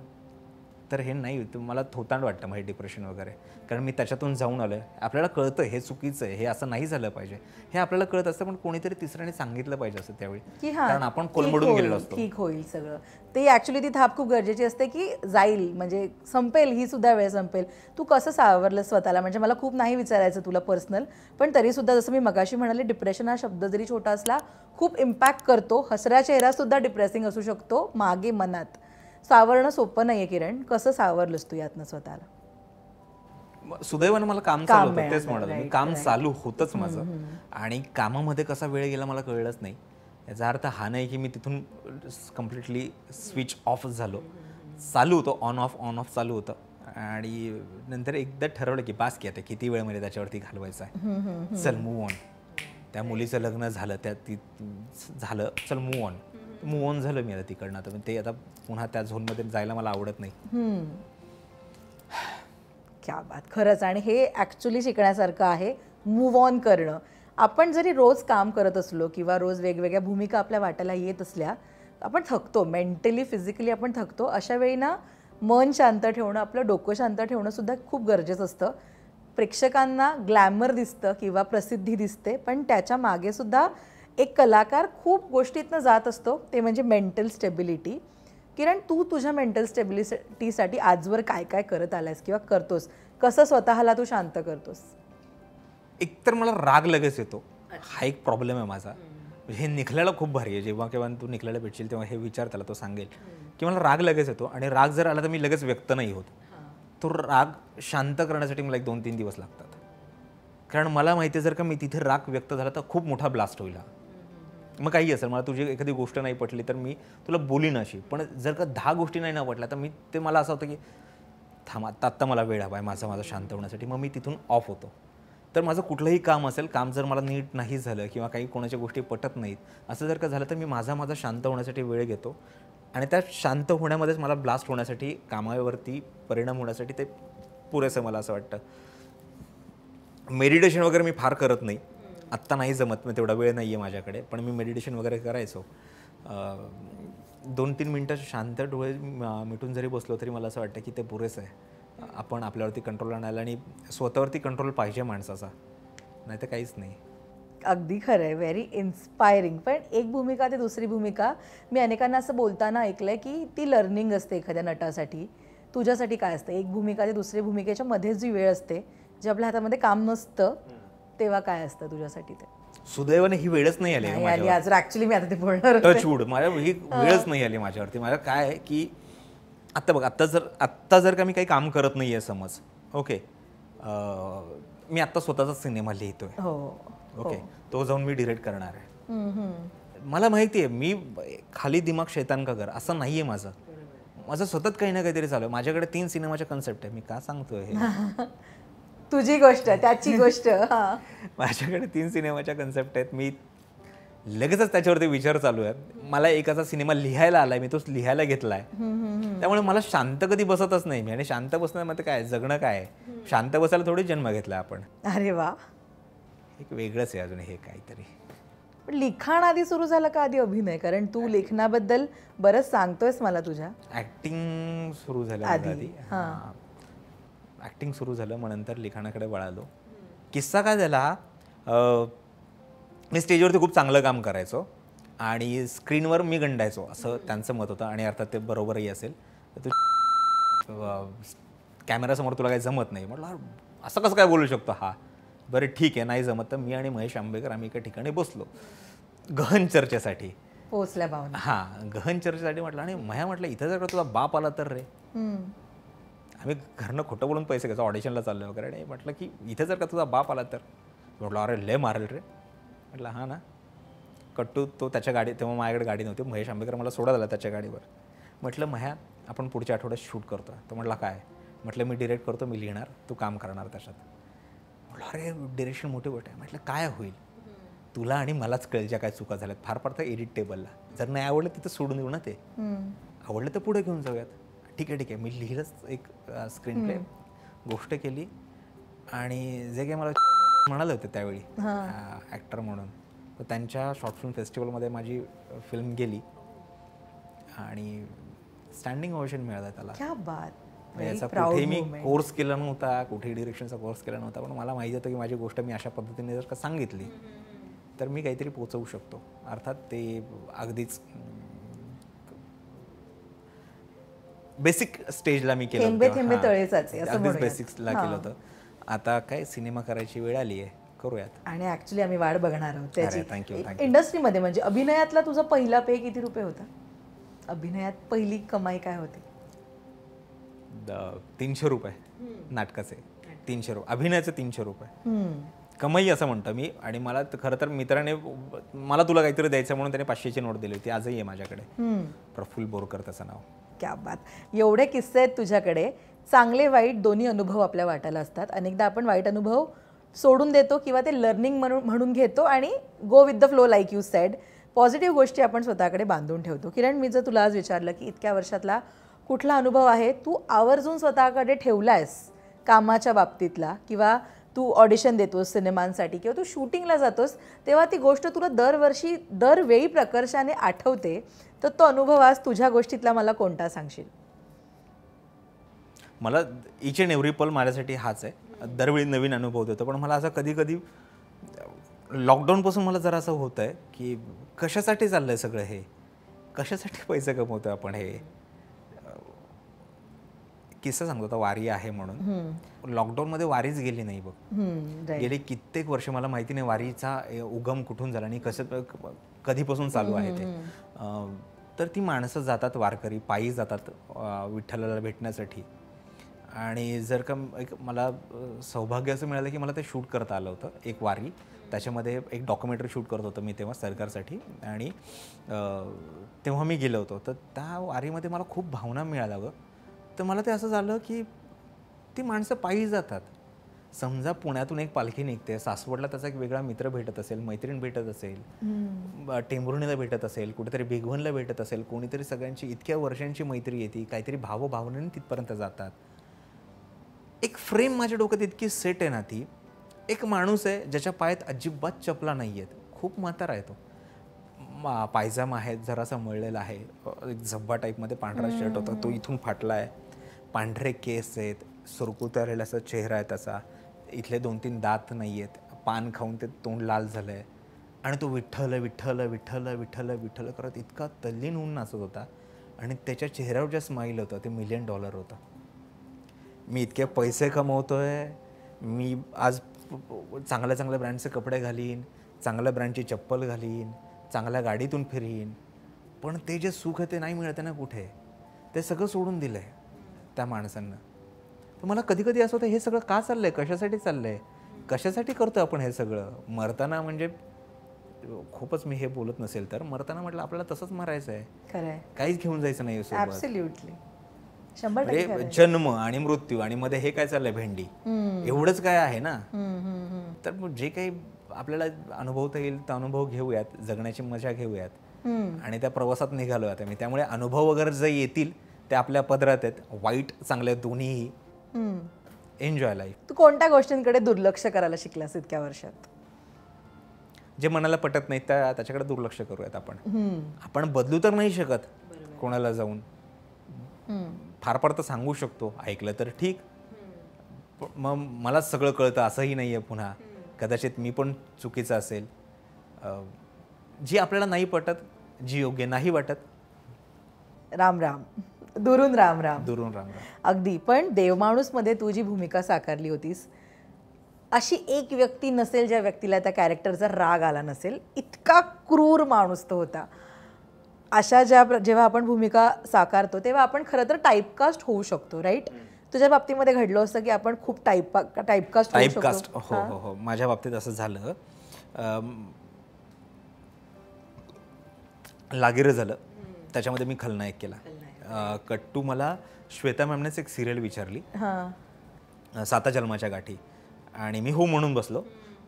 तर हे नाही मला थोतांड वाटतं म्हणजे डिप्रेशन वगैरे कारण मी त्याच्यातून जाऊन आलो आहे आपल्याला कळतं हे चुकीचं आहे हे असं नाही झालं पाहिजे हे आपल्याला कळत असतं पण कोणीतरी तिसऱ्याने सांगितलं पाहिजे असं त्यावेळी कारण आपण कोलमडून गेलेलो असतो ठीक होईल सगळं ते ॲक्च्युली ती थाप खूप गरजेची असते की जाईल म्हणजे संपेल ही सुद्धा वेळ संपेल तू कसं सावरलं स्वतःला म्हणजे मला खूप नाही विचारायचं तुला पर्सनल पण तरीसुद्धा जसं मी मगाशी म्हणाले डिप्रेशन हा शब्द जरी छोटा असला खूप इम्पॅक्ट करतो हसऱ्या सुद्धा डिप्रेसिंग असू शकतो मागे मनात सावरणं सोपं नाहीये किरण कसं सावरलंस तू यातनं स्वतःला सुदैवानं मला काम चालू होतं तेच म्हणत काम चालू होतच माझं आणि कामामध्ये कसा वेळ गेला मला कळलंच नाही याचा अर्थ हा नाही की मी तिथून कम्प्लिटली स्विच ऑफ झालो चालू होतो ऑन ऑफ ऑन ऑफ चालू होतं आणि नंतर एकदा ठरवलं की बास की आता किती वेळ मला त्याच्यावरती घालवायचा आहे चल मूव ऑन त्या मुलीचं लग्न झालं त्या ती झालं चल मूव ऑन मूव ऑन झालं मी आता तिकडनं आता ते आता पुन्हा त्या झोनमध्ये जायला मला आवडत नाही क्या बात खरंच आणि हे ॲक्च्युली शिकण्यासारखं आहे मूव ऑन करणं आपण जरी रोज काम करत असलो किंवा रोज वेगवेगळ्या भूमिका आपल्या वाट्याला येत असल्या आपण थकतो मेंटली फिजिकली आपण थकतो अशा वेळी ना मन शांत ठेवणं आपलं डोकं शांत ठेवणं सुद्धा खूप गरजेचं असतं प्रेक्षकांना ग्लॅमर दिसतं किंवा प्रसिद्धी दिसते पण त्याच्या मागे सुद्धा एक कलाकार खूप गोष्टीतनं जात असतो ते म्हणजे मेंटल स्टेबिलिटी किरण तू तुझ्या मेंटल स्टेबिलिटीसाठी आजवर काय काय करत आलायस किंवा करतोस कसं स्वतःला तू शांत करतोस एकतर मला राग लगेच येतो हा एक प्रॉब्लेम आहे माझा हे निघलेलं खूप भारी आहे जेव्हा केव्हा तू निघायला भेटशील तेव्हा हे विचार त्याला तो सांगेल की मला राग लगेच येतो आणि राग जर आला तर मी लगेच व्यक्त नाही होत तो राग शांत करण्यासाठी मला एक दोन तीन दिवस लागतात कारण मला माहिती आहे जर का मी तिथे राग व्यक्त झाला तर खूप मोठा ब्लास्ट होईल मग काही असेल मला तुझी एखादी गोष्ट नाही पटली तर मी तुला बोली अशी पण जर का दहा गोष्टी नाही ना पटल्या तर मी ते मला असं होतं की थांबा आत्ता आत्ता मला वेळ हवा आहे माझा माझा शांत होण्यासाठी मग मी तिथून ऑफ होतो तर माझं कुठलंही काम असेल काम जर मला नीट नाही झालं किंवा काही कोणाच्या गोष्टी पटत नाहीत असं जर का झालं तर मी माझा माझा शांत होण्यासाठी वेळ घेतो आणि त्या शांत होण्यामध्येच मला ब्लास्ट होण्यासाठी कामावरती परिणाम होण्यासाठी ते पुरेसं मला असं वाटतं मेडिटेशन वगैरे मी फार करत नाही आत्ता नाही जमत मग तेवढा वेळ नाही आहे माझ्याकडे पण मी मेडिटेशन वगैरे करायचो दोन तीन मिनटं शांत डोळे मिटून जरी बसलो तरी मला असं वाटतं की ते पुरेसं आहे आपण आपल्यावरती कंट्रोल आणायला आणि स्वतःवरती कंट्रोल पाहिजे माणसाचा नाही तर काहीच नाही अगदी खरं आहे व्हेरी इन्स्पायरिंग पण एक भूमिका ते दुसरी भूमिका मी अनेकांना असं बोलताना ऐकलं आहे की ती लर्निंग असते एखाद्या नटासाठी तुझ्यासाठी काय असतं एक भूमिका ते दुसरी भूमिकेच्या मध्येच जी वेळ असते जे आपल्या हातामध्ये काम नसतं तेव्हा काय असतं तुझ्यासाठी ते सुदैवाने ही वेळच नाही आली आली आज ऍक्च्युली मी आता ते बोलणार टचवूड माझ्या ही वेळच नाही आली माझ्यावरती माझ्या काय आहे की आत्ता बघ आत्ता जर आत्ता जर का मी काही काम करत नाही आहे समज ओके मी आत्ता स्वतःचा सिनेमा लिहितोय हो ओके हो. तो जाऊन मी डिरेक्ट करणार आहे मला माहिती आहे मी खाली दिमाग शैतान का कर असं नाही आहे माझं माझं सतत काही ना काहीतरी चालू आहे माझ्याकडे तीन सिनेमाचे कन्सेप्ट आहे मी का सांगतोय तुझी गोष्ट त्याची गोष्ट माझ्याकडे तीन सिनेमाच्या कन्सेप्ट आहेत मी लगेचच त्याच्यावरती विचार चालू आहे मला एकाचा सिनेमा लिहायला आलाय मी तोच लिहायला घेतलाय त्यामुळे मला शांत कधी बसतच नाही मी आणि शांत बसणं मग काय जगणं काय शांत बसायला थोडी जन्म घेतला आपण अरे वा एक वेगळंच आहे अजून हे काहीतरी पण लिखाण आधी सुरू झालं का आधी अभिनय कारण तू लेखनाबद्दल बरंच सांगतोयस मला तुझ्या ऍक्टिंग सुरू झालं आधी ॲक्टिंग सुरू झालं मग नंतर लिखाणाकडे वळालो किस्सा काय झाला मी स्टेजवरती खूप चांगलं काम करायचो आणि स्क्रीनवर मी गंडायचो असं त्यांचं मत होतं आणि अर्थात ते बरोबरही असेल तर तू कॅमेरासमोर तुला काही जमत नाही म्हटलं असं कसं काय बोलू शकतो हा बरं ठीक आहे नाही जमत तर मी आणि महेश आंबेकर आम्ही एका ठिकाणी बसलो गहन चर्चेसाठी पोहोचल्या भावना हा गहन चर्चेसाठी म्हटलं आणि मया म्हटलं इथं जर का तुला बाप आला तर रे आम्ही घरनं खोटं बोलून पैसे घ्यायचो ऑडिशनला चाललो वगैरे आणि म्हटलं की इथे जर का तुझा बाप आला तर म्हटलं अरे लय मारेल रे म्हटलं हां ना कट्टू तो त्याच्या गाडी तेव्हा माझ्याकडे गाडी नव्हती महेश आंबेडकर मला सोडा झाला त्याच्या गाडीवर म्हटलं मह्या आपण पुढच्या आठवड्यात शूट करतो तो म्हटला काय म्हटलं मी डिरेक्ट करतो मी लिहिणार तू काम करणार त्याच्यात म्हटलं अरे डिरेक्शन मोठी गोष्ट आहे म्हटलं काय होईल तुला आणि मलाच कळेल ज्या काय चुका झाल्यात फार फार तर एडिट टेबलला जर नाही आवडलं तिथं सोडून देऊ ना ते आवडलं तर पुढे घेऊन जाऊयात ठीक आहे ठीक आहे मी लिहिलंच एक स्क्रीन प्ले गोष्ट केली आणि जे काही मला म्हणाले होते त्यावेळी ॲक्टर म्हणून तर त्यांच्या शॉर्ट फिल्म फेस्टिवलमध्ये माझी फिल्म गेली आणि स्टँडिंग ओव्हेशन मिळालं त्याला म्हणजे याचा कुठे मी कोर्स केला नव्हता कुठे डिरेक्शनचा कोर्स केला नव्हता पण मला माहिती होतं की माझी गोष्ट मी अशा पद्धतीने जर का सांगितली तर मी काहीतरी पोचवू शकतो अर्थात ते अगदीच बेसिक स्टेजला मी केलं असं केलं होतं आता काय सिनेमा करायची वेळ आली आहे करूयात आणि ऍक्च्युली आम्ही वाट बघणार आहोत इंडस्ट्री मध्ये म्हणजे अभिनयातला तुझा पहिला पे किती रुपये होता अभिनयात पहिली कमाई काय होती तीनशे रुपये नाटकाचे तीनशे रुपये अभिनयाचे तीनशे रुपये कमाई असं म्हणतो मी आणि मला खरं तर मित्राने मला तुला काहीतरी द्यायचं म्हणून त्याने पाचशेची नोट दिली होती आजही आहे माझ्याकडे प्रफुल बोरकर त्याचं नाव क्या बात एवढे किस्से आहेत तुझ्याकडे चांगले वाईट दोन्ही अनुभव आपल्या वाटायला असतात अनेकदा आपण वाईट अनुभव सोडून देतो किंवा ते लर्निंग म्हणून म्हणून घेतो आणि go with the flow like you said positive गोष्टी आपण स्वतःकडे बांधून ठेवतो किरण मी जर तुला आज विचारलं की इतक्या वर्षातला कुठला अनुभव आहे तू आवर्जून स्वतःकडे ठेवला आहेस कामाच्या बाबतीतला किंवा तू ऑडिशन देतोस सिनेमांसाठी किंवा तू शूटिंगला जातोस तेव्हा ती गोष्ट तुला दरवर्षी दरवेळी प्रकर्षाने आठवते तर तो अनुभव आज तुझ्या गोष्टीतला मला कोणता सांगशील मला इच अँड एव्हरी पल माझ्यासाठी हाच आहे दरवेळी नवीन अनुभव देतो पण मला असं कधी कधी लॉकडाऊनपासून मला जरा असं होतं आहे की कशासाठी चाललं आहे सगळं हे कशासाठी पैसे कमवतो आपण हे किस्सा सांगतो आता वारी आहे म्हणून लॉकडाऊनमध्ये वारीच गेली नाही बघ गेली कित्येक वर्ष मला माहिती नाही वारीचा उगम कुठून झाला आणि कसं कधीपासून चालू आहे ते तर ती माणसं जातात वारकरी पायी जातात विठ्ठलाला भेटण्यासाठी आणि जर का एक मला सौभाग्य असं मिळालं की मला ते शूट करता आलं होतं एक वारी त्याच्यामध्ये एक डॉक्युमेंटरी शूट करत होतो मी तेव्हा सरकारसाठी आणि तेव्हा मी गेलो होतो तर त्या वारीमध्ये मला खूप भावना मिळाल्या गं तर मला ते असं झालं की ती माणसं पायी जातात समजा पुण्यातून एक पालखी निघते सासवडला त्याचा एक वेगळा मित्र भेटत असेल मैत्रीण भेटत असेल hmm. टेंभुर्णीला भेटत असेल कुठेतरी भिगवनला भेटत असेल कोणीतरी सगळ्यांची इतक्या वर्षांची मैत्री येते काहीतरी भावभावनेने तिथपर्यंत जातात एक फ्रेम माझ्या डोक्यात इतकी सेट आहे ना ती एक माणूस आहे ज्याच्या पायात अजिबात चपला नाही आहेत खूप म्हातारा आहे तो पायजामा आहे जरासा मळलेला आहे एक झब्बा टाईपमध्ये पांढरा शर्ट होता तो इथून फाटला आहे पांढरे केस आहेत सुरकुतलेला असा चेहरा आहे त्याचा इथले दोन तीन दात नाही आहेत पान खाऊन ते तोंड लाल झालं आहे आणि तो विठ्ठल विठ्ठल विठ्ठल विठ्ठल विठ्ठल करत इतका तल्लीन होऊन नाचत होता आणि त्याच्या चेहऱ्यावर जे स्माईल होतं ते मिलियन डॉलर होतं मी इतके पैसे कमवतो आहे मी आज चांगल्या चांगल्या ब्रँडचे कपडे घालीन चांगल्या ब्रँडची चप्पल घालीन चांगल्या गाडीतून फिरीन पण ते जे सुख आहे ते नाही मिळत ना कुठे ते सगळं सोडून दिलं आहे त्या माणसांना तर मला कधी कधी असं होतं हे सगळं का चाललंय कशासाठी चाललंय कशासाठी करतो आपण हे सगळं मरताना म्हणजे खूपच मी हे बोलत नसेल तर मरताना म्हटलं आपल्याला तसंच मरायचं आहे काहीच घेऊन जायचं नाही म्हणजे जन्म आणि मृत्यू आणि मध्ये हे काय चाललंय भेंडी एवढंच काय आहे ना तर जे काही आपल्याला अनुभवता येईल तो अनुभव घेऊयात जगण्याची मजा घेऊयात आणि त्या प्रवासात निघालो आता मी त्यामुळे अनुभव वगैरे जे येतील ते आपल्या पदरात आहेत वाईट चांगल्या दोन्हीही एन्जॉय लाईफ तू कोणत्या गोष्टींकडे दुर्लक्ष करायला शिकलास इतक्या वर्षात जे मनाला पटत नाही त्या त्याच्याकडे दुर्लक्ष करूयात आपण आपण बदलू तर नाही शकत कोणाला जाऊन फार फार तर सांगू शकतो ऐकलं तर ठीक मग मला सगळं कळतं असंही नाही आहे पुन्हा कदाचित मी पण चुकीचं असेल जी आपल्याला नाही पटत जी योग्य नाही वाटत राम राम दुरून राम राम दुरून राम राम अगदी पण देवमाणूसमध्ये तू जी भूमिका साकारली होतीस अशी एक व्यक्ती नसेल ज्या व्यक्तीला त्या कॅरेक्टरचा राग आला नसेल इतका क्रूर माणूस तो होता अशा ज्या जेव्हा आपण भूमिका साकारतो तेव्हा आपण खरं तर टाईपकास्ट होऊ शकतो राईट तुझ्या बाबतीमध्ये घडलं असतं की आपण खूप टाईप टाईपकास्ट टाईपकास्ट हो हो हो माझ्या बाबतीत असं झालं लागीर झालं त्याच्यामध्ये मी खलनायक केला कट्टू मला श्वेता मॅमनेच एक सिरियल विचारली साता जन्माच्या गाठी आणि मी हो म्हणून बसलो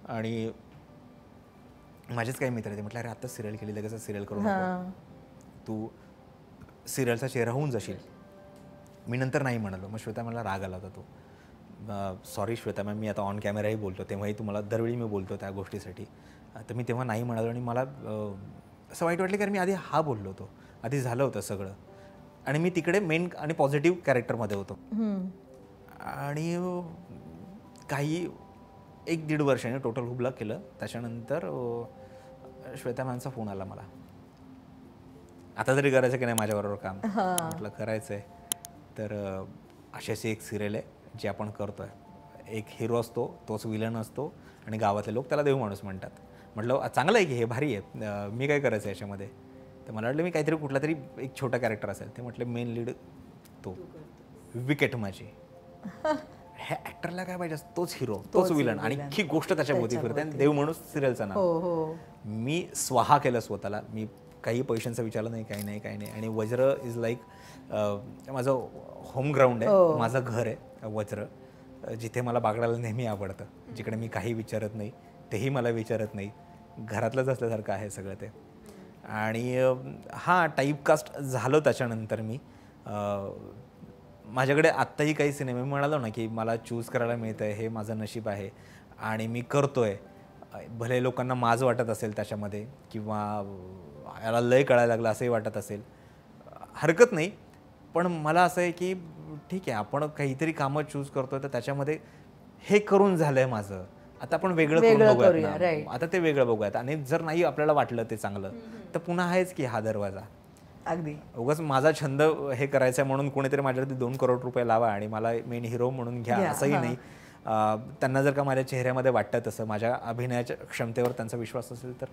आणि माझेच काही मित्र ते म्हटलं अरे आता सिरियल केली लगेच सिरियल करून तू सिरियलचा चेहरा होऊन जाशील मी नंतर नाही म्हणालो मग श्वेता मॅमला राग आला होता तो सॉरी श्वेता मॅम मी आता ऑन कॅमेराही बोलतो तेव्हाही तुम्हाला दरवेळी मी बोलतो त्या गोष्टीसाठी तर मी तेव्हा नाही म्हणालो आणि मला असं वाईट वाटलं कारण मी आधी हा बोललो होतो आधी झालं होतं सगळं आणि मी तिकडे मेन आणि पॉझिटिव्ह कॅरेक्टरमध्ये होतो आणि काही एक दीड वर्षाने टोटल हुबला केलं त्याच्यानंतर श्वेता मॅमचा फोन आला मला आता तरी करायचं की नाही माझ्याबरोबर काम म्हटलं करायचं तर अशी अशी एक सिरियल आहे जी आपण करतोय एक हिरो असतो तोच विलन असतो आणि गावातले लोक त्याला देव माणूस म्हणतात म्हटलं चांगलं आहे की हे भारी आहे मी काय करायचं याच्यामध्ये तर मला वाटलं मी काहीतरी कुठला तरी एक छोटा कॅरेक्टर असेल ते म्हटलं मेन लीड तो विकेट माझी ह्या ॲक्टरला काय पाहिजे तोच हिरो तोच विलन आणि आणखी गोष्ट त्याच्या भोवती फिरते आणि देव म्हणून सिरियलचा नाव हो, हो. मी स्वाहा केलं स्वतःला मी काही पैशांचा विचार नाही काही नाही काही नाही आणि वज्र इज लाईक माझं होम आहे हो. माझं घर आहे वज्र जिथे मला बागडायला नेहमी आवडतं जिकडे मी काही विचारत नाही तेही मला विचारत नाही घरातलंच असल्यासारखं आहे सगळं ते आणि हां टाईपकास्ट झालो त्याच्यानंतर मी माझ्याकडे आत्ताही काही सिनेमे म्हणालो ना की मला चूज करायला मिळतं आहे हे माझं नशीब आहे आणि मी करतो आहे भले लोकांना माज वाटत असेल त्याच्यामध्ये किंवा याला लय कळायला लागलं असंही वाटत असेल हरकत नाही पण मला असं आहे की ठीक आहे आपण काहीतरी कामं चूज करतो तर त्याच्यामध्ये हे करून झालं आहे माझं आता आपण वेगळं आता ते वेगळं बघूयात आणि जर नाही आपल्याला वाटलं ते चांगलं तर पुन्हा आहेच की हा दरवाजा अगदी उगाच माझा छंद हे करायचा म्हणून कोणीतरी माझ्यावरती दोन करोड रुपये लावा आणि मला मेन हिरो म्हणून घ्या असंही नाही त्यांना जर का माझ्या चेहऱ्यामध्ये वाटतं तसं माझ्या अभिनयाच्या क्षमतेवर त्यांचा विश्वास असेल तर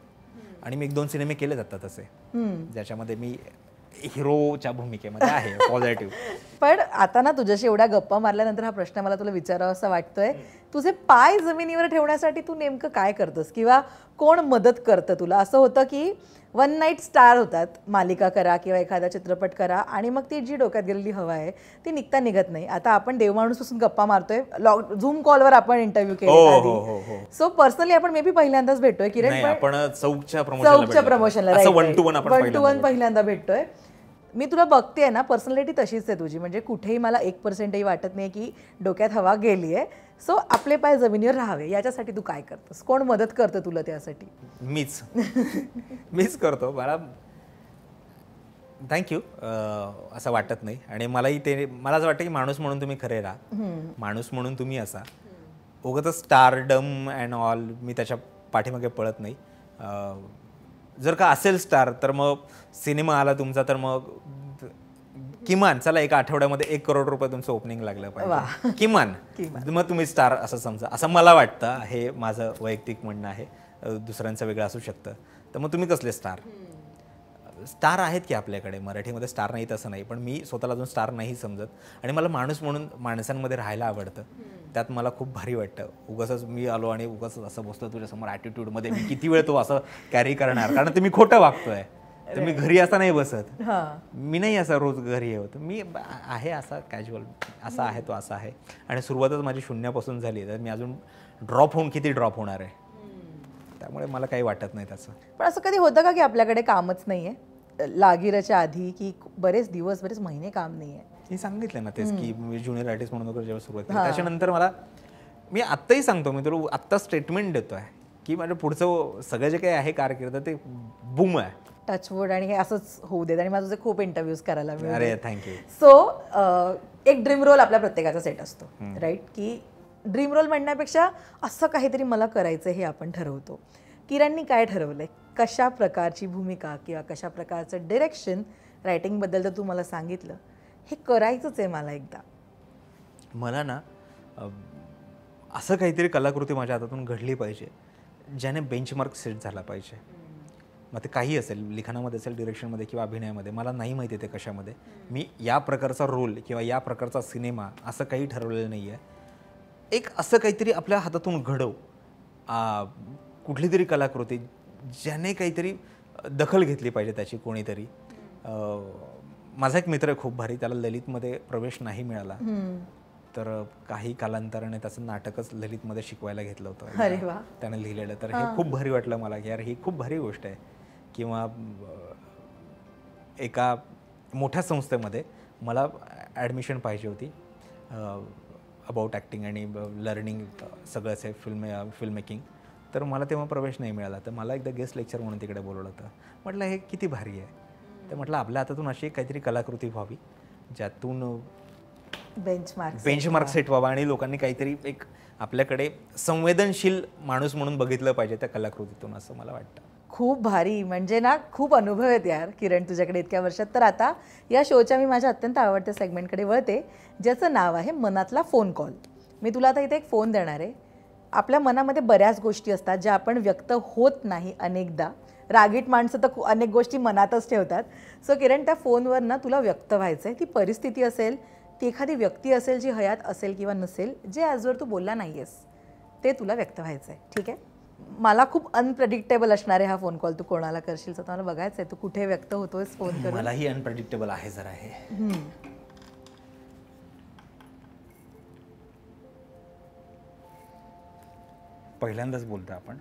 आणि मी एक दोन सिनेमे केले जातात असे ज्याच्यामध्ये मी हिरोच्या भूमिकेमध्ये आहे पॉझिटिव्ह पण आता ना तुझ्याशी एवढ्या गप्पा मारल्यानंतर हा प्रश्न मला तुला विचारावा असं वाटतोय तुझे पाय जमिनीवर ठेवण्यासाठी तू नेमकं काय करतोस किंवा कोण मदत करतं तुला असं होतं की वन नाईट स्टार होतात मालिका करा किंवा एखादा चित्रपट करा आणि मग ती जी डोक्यात गेलेली हवा आहे ती निघता निघत नाही आता आपण देवमाणूसपासून गप्पा मारतोय लॉक झूम कॉलवर आपण इंटरव्ह्यू केला सो पर्सनली आपण मे बी पहिल्यांदाच भेटतोय किरण आपण चौकच्या प्रमोशनला वन टू वन पहिल्यांदा भेटतोय मी तुला बघते ना पर्सनॅलिटी तशीच आहे तुझी म्हणजे कुठेही मला एक पर्सेंटही वाटत नाही की डोक्यात हवा गेली आहे सो आपले पाय जमिनीवर राहावे याच्यासाठी तू काय करतोस कोण मदत करतं तुला त्यासाठी मीच मीच करतो मला थँक्यू असं वाटत नाही आणि मलाही ते मला असं वाटतं की माणूस म्हणून तुम्ही खरे राहा माणूस म्हणून तुम्ही असा स्टार स्टारडम अँड ऑल मी त्याच्या पाठीमागे पळत नाही जर का असेल स्टार तर मग सिनेमा आला तुमचा तर मग किमान चला एका आठवड्यामध्ये एक करोड रुपये तुमचं ओपनिंग लागलं पाहिजे किमान मग तुम्ही स्टार असं समजा असं मला वाटतं हे माझं वैयक्तिक म्हणणं आहे दुसऱ्यांचं वेगळं असू शकतं तर मग तुम्ही कसले स्टार स्टार आहेत की आपल्याकडे मराठीमध्ये स्टार नाहीत असं नाही पण मी स्वतःला अजून स्टार नाही समजत आणि मला माणूस म्हणून माणसांमध्ये राहायला आवडतं त्यात मला खूप भारी वाटतं उगाच मी आलो आणि उगाच असं बसतो तुझ्यासमोर ॲटिट्यूडमध्ये मी किती वेळ तो असं कॅरी करणार कारण ते मी खोटं वागतोय तर मी घरी असा नाही बसत मी नाही असा रोज घरी होत मी आहे असा कॅज्युअल असा आहे तो असा आहे आणि सुरुवातच माझी शून्यापासून झाली तर मी अजून ड्रॉप होऊन किती ड्रॉप होणार आहे त्यामुळे मला काही वाटत नाही त्याचं पण असं कधी होतं का की आपल्याकडे कामच नाही आहे लागिराच्या आधी की बरेच दिवस बरेच महिने काम नाही आहे मी सांगितलं ना तेच की मी ज्युनियर आर्टिस्ट म्हणून जेव्हा सुरुवात त्याच्यानंतर मला मी आत्ताही सांगतो मी तुला आत्ता स्टेटमेंट देतो आहे की माझं म्हणजे पुढचं सगळं जे काही आहे कारकीर्द ते बुम आहे टचवूड आणि हे असंच होऊ देत आणि माझं खूप इंटरव्ह्यूज करायला मिळेल अरे थँक्यू सो एक ड्रीम रोल आपल्या प्रत्येकाचा सेट असतो राईट की ड्रीम रोल म्हणण्यापेक्षा असं काहीतरी मला करायचं हे आपण ठरवतो किरणनी काय ठरवलं आहे कशा प्रकारची भूमिका किंवा कशा प्रकारचं डिरेक्शन रायटिंगबद्दल तर तू मला सांगितलं हे करायचंच आहे मला एकदा मला ना असं काहीतरी कलाकृती माझ्या हातातून घडली पाहिजे ज्याने बेंचमार्क सेट झाला पाहिजे मग ते काही असेल लिखाणामध्ये असेल डिरेक्शनमध्ये किंवा अभिनयामध्ये मला नाही माहिती ते कशामध्ये मी या प्रकारचा रोल किंवा या प्रकारचा सिनेमा असं काही ठरवलेलं नाही आहे एक असं काहीतरी आपल्या हातातून घडव कुठली तरी कलाकृती ज्याने काहीतरी दखल घेतली पाहिजे त्याची कोणीतरी माझा एक मित्र खूप भारी त्याला ललितमध्ये प्रवेश नाही मिळाला तर काही कालांतराने त्याचं नाटकच ललितमध्ये शिकवायला घेतलं होतं त्याने लिहिलेलं तर हे खूप भारी वाटलं मला की यार ही खूप भारी गोष्ट आहे किंवा एका मोठ्या संस्थेमध्ये मला ॲडमिशन पाहिजे होती अबाउट ॲक्टिंग आणि लर्निंग सगळंच आहे फिल्म फिल्म मेकिंग तर मला तेव्हा प्रवेश नाही मिळाला तर मला एकदा गेस्ट लेक्चर म्हणून तिकडे बोलवलं होतं म्हटलं हे किती भारी आहे तर म्हटलं आपल्या हातातून अशी काहीतरी कलाकृती व्हावी ज्यातून बेंचमार्क बेंचमार्क सेट व्हावा आणि लोकांनी काहीतरी एक आपल्याकडे संवेदनशील माणूस म्हणून बघितलं पाहिजे त्या कलाकृतीतून असं मला वाटतं खूप भारी म्हणजे ना खूप अनुभव आहेत यार किरण तुझ्याकडे इतक्या वर्षात तर आता या शोच्या मी माझ्या अत्यंत आवडत्या सेगमेंटकडे वळते ज्याचं नाव आहे मनातला फोन कॉल मी तुला आता इथे एक फोन देणार आहे आपल्या मनामध्ये बऱ्याच गोष्टी असतात ज्या आपण व्यक्त होत नाही अनेकदा रागीट माणसं तर अनेक गोष्टी मनातच ठेवतात सो किरण त्या फोनवर ना तुला व्यक्त व्हायचं आहे ती परिस्थिती असेल ती एखादी व्यक्ती असेल जी हयात असेल किंवा नसेल जे आजवर तू बोलला नाही आहेस ते तुला व्यक्त व्हायचं आहे ठीक आहे मला खूप अनप्रडिक्टेबल असणार आहे हा फोन कॉल तू कोणाला करशील तर मला बघायचं आहे तू कुठे व्यक्त होतोयस फोन कर मलाही अनप्रडिक्टेबल आहे जरा आहे पहिल्यांदाच बोलतो आपण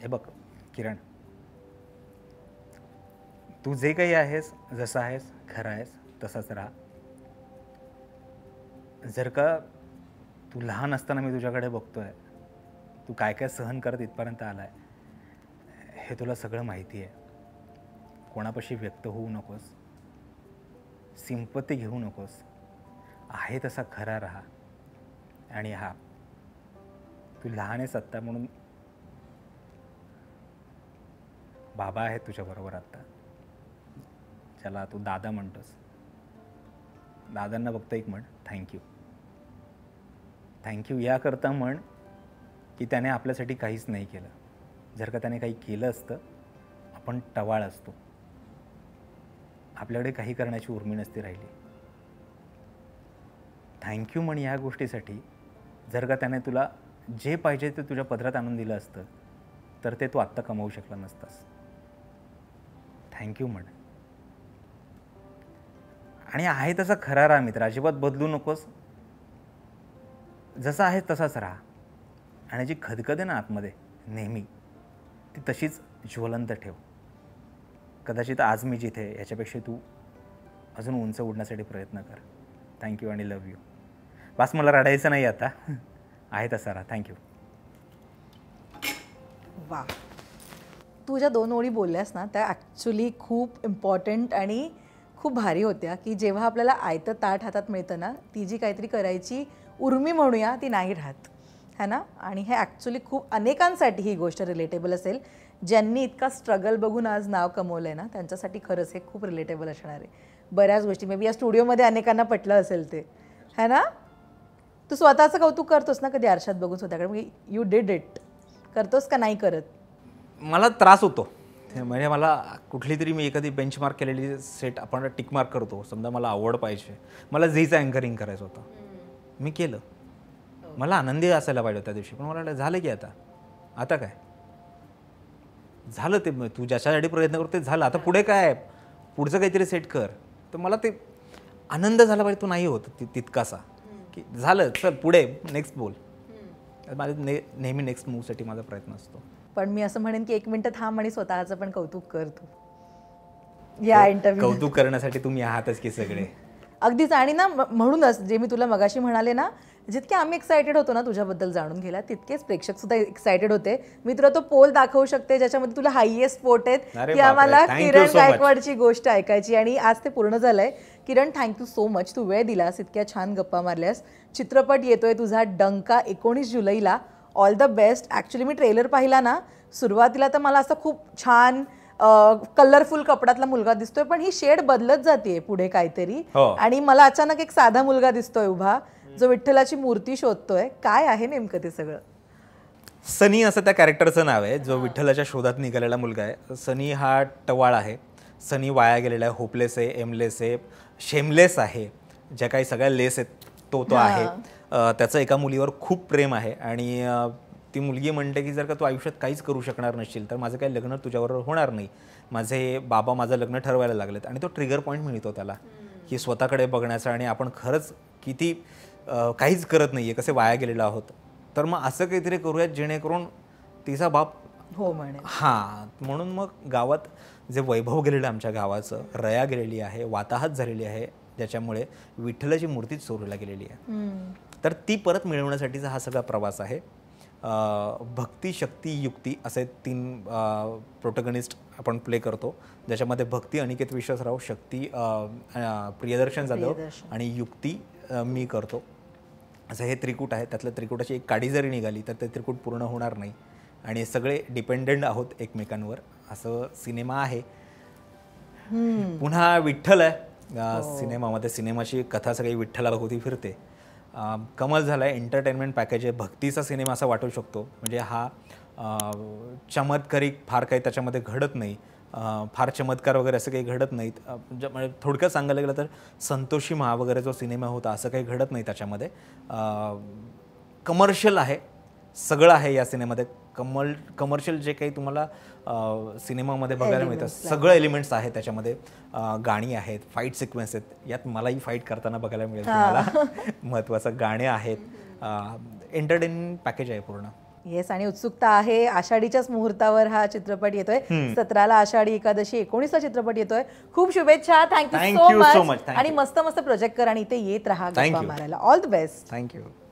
हे बघ किरण तू जे काही आहेस जसा आहेस खरा आहेस तसाच राहा जर का तू लहान असताना मी तुझ्याकडे बघतो आहे तू काय काय सहन करत इथपर्यंत आला आहे हे तुला सगळं माहिती आहे कोणापाशी व्यक्त होऊ नकोस सिंपत्ती घेऊ नकोस आहे तसा खरा राहा आणि हा तू लहान आहेस आत्ता म्हणून बाबा आहे तुझ्याबरोबर आत्ता त्याला तू दादा म्हणतोस दादांना फक्त एक म्हण थँक्यू थँक्यू याकरता म्हण की त्याने आपल्यासाठी काहीच नाही केलं जर का त्याने काही केलं असतं आपण टवाळ असतो आपल्याकडे काही करण्याची उर्मी नसती राहिली थँक्यू म्हण या गोष्टीसाठी जर का त्याने तुला जे पाहिजे ते तुझ्या पदरात आणून दिलं असतं तर ते तू आत्ता कमवू शकला नसतास थँक्यू म्हण आणि आहे तसा खरा राहा मित्र अजिबात बदलू नकोस जसा आहे तसाच राहा आणि जी खदखद आहे ना आतमध्ये नेहमी ती तशीच ज्वलंत ठेव कदाचित आज मी जिथे याच्यापेक्षा तू अजून उंच उडण्यासाठी प्रयत्न कर थँक्यू आणि लव यू बास मला रडायचं नाही आता आहे तसा राहा थँक्यू वा तू ज्या दोन ओळी बोलल्यास ना त्या ॲक्च्युली खूप इम्पॉर्टंट आणि खूप भारी होत्या की जेव्हा आपल्याला आयतं ताट हातात मिळतं ना ती जी काहीतरी करायची उर्मी म्हणूया ती नाही राहत है ना आणि हे ॲक्च्युली खूप अनेकांसाठी ही गोष्ट रिलेटेबल असेल ज्यांनी इतका स्ट्रगल बघून आज नाव कमवलं आहे ना त्यांच्यासाठी खरंच हे खूप रिलेटेबल असणार आहे बऱ्याच गोष्टी मे बी या स्टुडिओमध्ये अनेकांना पटलं असेल ते है ना तू स्वतःचं कौतुक करतोस ना कधी आरशात बघून स्वतःकडे यू डिड इट करतोस का नाही करत मला त्रास होतो म्हणजे मला कुठली तरी मी एखादी बेंचमार्क केलेली सेट आपण टिकमार्क करतो समजा मला आवड पाहिजे मला झीचं अँकरिंग करायचं होतं मी केलं हो. मला आनंदी असायला पाहिजे त्या दिवशी पण मला झालं की आता आता काय झालं ते तू ज्याच्यासाठी प्रयत्न करतो ते झालं आता पुढे काय आहे पुढचं काहीतरी सेट कर तर मला ते आनंद झाला पाहिजे तो नाही होत तितकासा की झालं चल पुढे नेक्स्ट बोल माझ्या ने नेहमी नेक्स्ट मूवसाठी माझा प्रयत्न असतो पण मी असं म्हणेन की एक मिनिटं थांब आणि स्वतःच पण कौतुक करतो या इंटरव्ह्यू कौतुक करण्यासाठी तुम्ही आहातच की सगळे अगदीच आणि ना म्हणूनच जे मी तुला मगाशी म्हणाले ना जितके आम्ही एक्सायटेड होतो ना तुझ्याबद्दल जाणून घ्यायला तितकेच प्रेक्षक सुद्धा एक्सायटेड होते मी तुला तो पोल दाखवू शकते ज्याच्यामध्ये तुला हायएस्ट स्पोर्ट आहेत की आम्हाला किरण गायकवाडची गोष्ट ऐकायची आणि आज ते पूर्ण झालंय किरण थँक्यू सो मच तू वेळ दिलास इतक्या छान गप्पा मारल्यास चित्रपट येतोय तुझा डंका एकोणीस जुलैला ऑल द बेस्ट ॲक्च्युली मी ट्रेलर पाहिला ना सुरुवातीला तर मला असं खूप छान कलरफुल कपड्यातला मुलगा दिसतोय पण ही शेड बदलत जाते पुढे काहीतरी हो. आणि मला अचानक एक साधा मुलगा दिसतोय उभा जो विठ्ठलाची मूर्ती शोधतोय काय आहे नेमकं ते सगळं सनी असं त्या कॅरेक्टरचं नाव आहे जो विठ्ठलाच्या शोधात निघालेला मुलगा आहे सनी हा टवाळ आहे सनी वाया गेलेला आहे होपलेस आहे एमलेस आहे शेमलेस आहे ज्या काही सगळ्या लेस आहेत तो तो आहे त्याचं एका मुलीवर खूप प्रेम आहे आणि ती मुलगी म्हणते की जर का तू आयुष्यात काहीच करू शकणार नसशील तर माझं काही लग्न तुझ्याबरोबर होणार नाही माझे बाबा माझं लग्न ठरवायला लागलेत आणि तो ट्रिगर पॉईंट मिळतो त्याला की स्वतःकडे बघण्याचा आणि आपण खरंच किती काहीच करत नाही आहे कसे वाया गेलेलो आहोत तर मग असं काहीतरी करूयात जेणेकरून तिचा बाप हो म्हणे हां म्हणून मग गावात जे वैभव गेलेलं आमच्या गावाचं रया गेलेली आहे वाताहत झालेली आहे ज्याच्यामुळे विठ्ठलाची मूर्तीच चोरीला गेलेली आहे तर ती परत मिळवण्यासाठीचा हा सगळा प्रवास आहे भक्ती शक्ती युक्ती असे तीन प्रोटोगनिस्ट आपण प्ले करतो ज्याच्यामध्ये भक्ती अनिकेत विश्वासराव शक्ती प्रियदर्शन जाधव आणि युक्ती मी करतो असं हे त्रिकूट आहे त्यातल्या त्रिकुटाची एक काडी जरी निघाली तर ते त्रिकूट पूर्ण होणार नाही आणि सगळे डिपेंडेंट आहोत एकमेकांवर असं सिनेमा आहे पुन्हा विठ्ठल आहे हो. सिनेमामध्ये सिनेमाची कथा सगळी विठ्ठलाला होती फिरते कमल झाला आहे एंटरटेनमेंट पॅकेज आहे भक्तीचा सिनेमा असा वाटू शकतो म्हणजे हा चमत्कारिक फार काही त्याच्यामध्ये घडत नाही फार चमत्कार वगैरे असं काही घडत नाहीत म्हणजे, म्हणजे थोडक्यात सांगायला गेलं तर संतोषी महा वगैरे जो सिनेमा होता असं काही घडत नाही त्याच्यामध्ये कमर्शियल आहे सगळं आहे या सिनेमामध्ये कमल कमर्शियल जे काही तुम्हाला सिनेमामध्ये बघायला मिळतं सगळं एलिमेंट्स आहेत त्याच्यामध्ये गाणी आहेत फाईट सिक्वेन्स आहेत यात मलाही फाईट करताना बघायला मिळेल तुम्हाला महत्वाचं गाणे आहेत एंटरटेन पॅकेज आहे पूर्ण येस आणि उत्सुकता आहे आषाढीच्याच मुहूर्तावर हा चित्रपट येतोय सतराला आषाढी एकादशी एकोणीसचा चित्रपट येतोय खूप शुभेच्छा थँक्यू सो मच आणि मस्त मस्त प्रोजेक्ट कर आणि इथे येत राहा मारायला ऑल द बेस्ट थँक्यू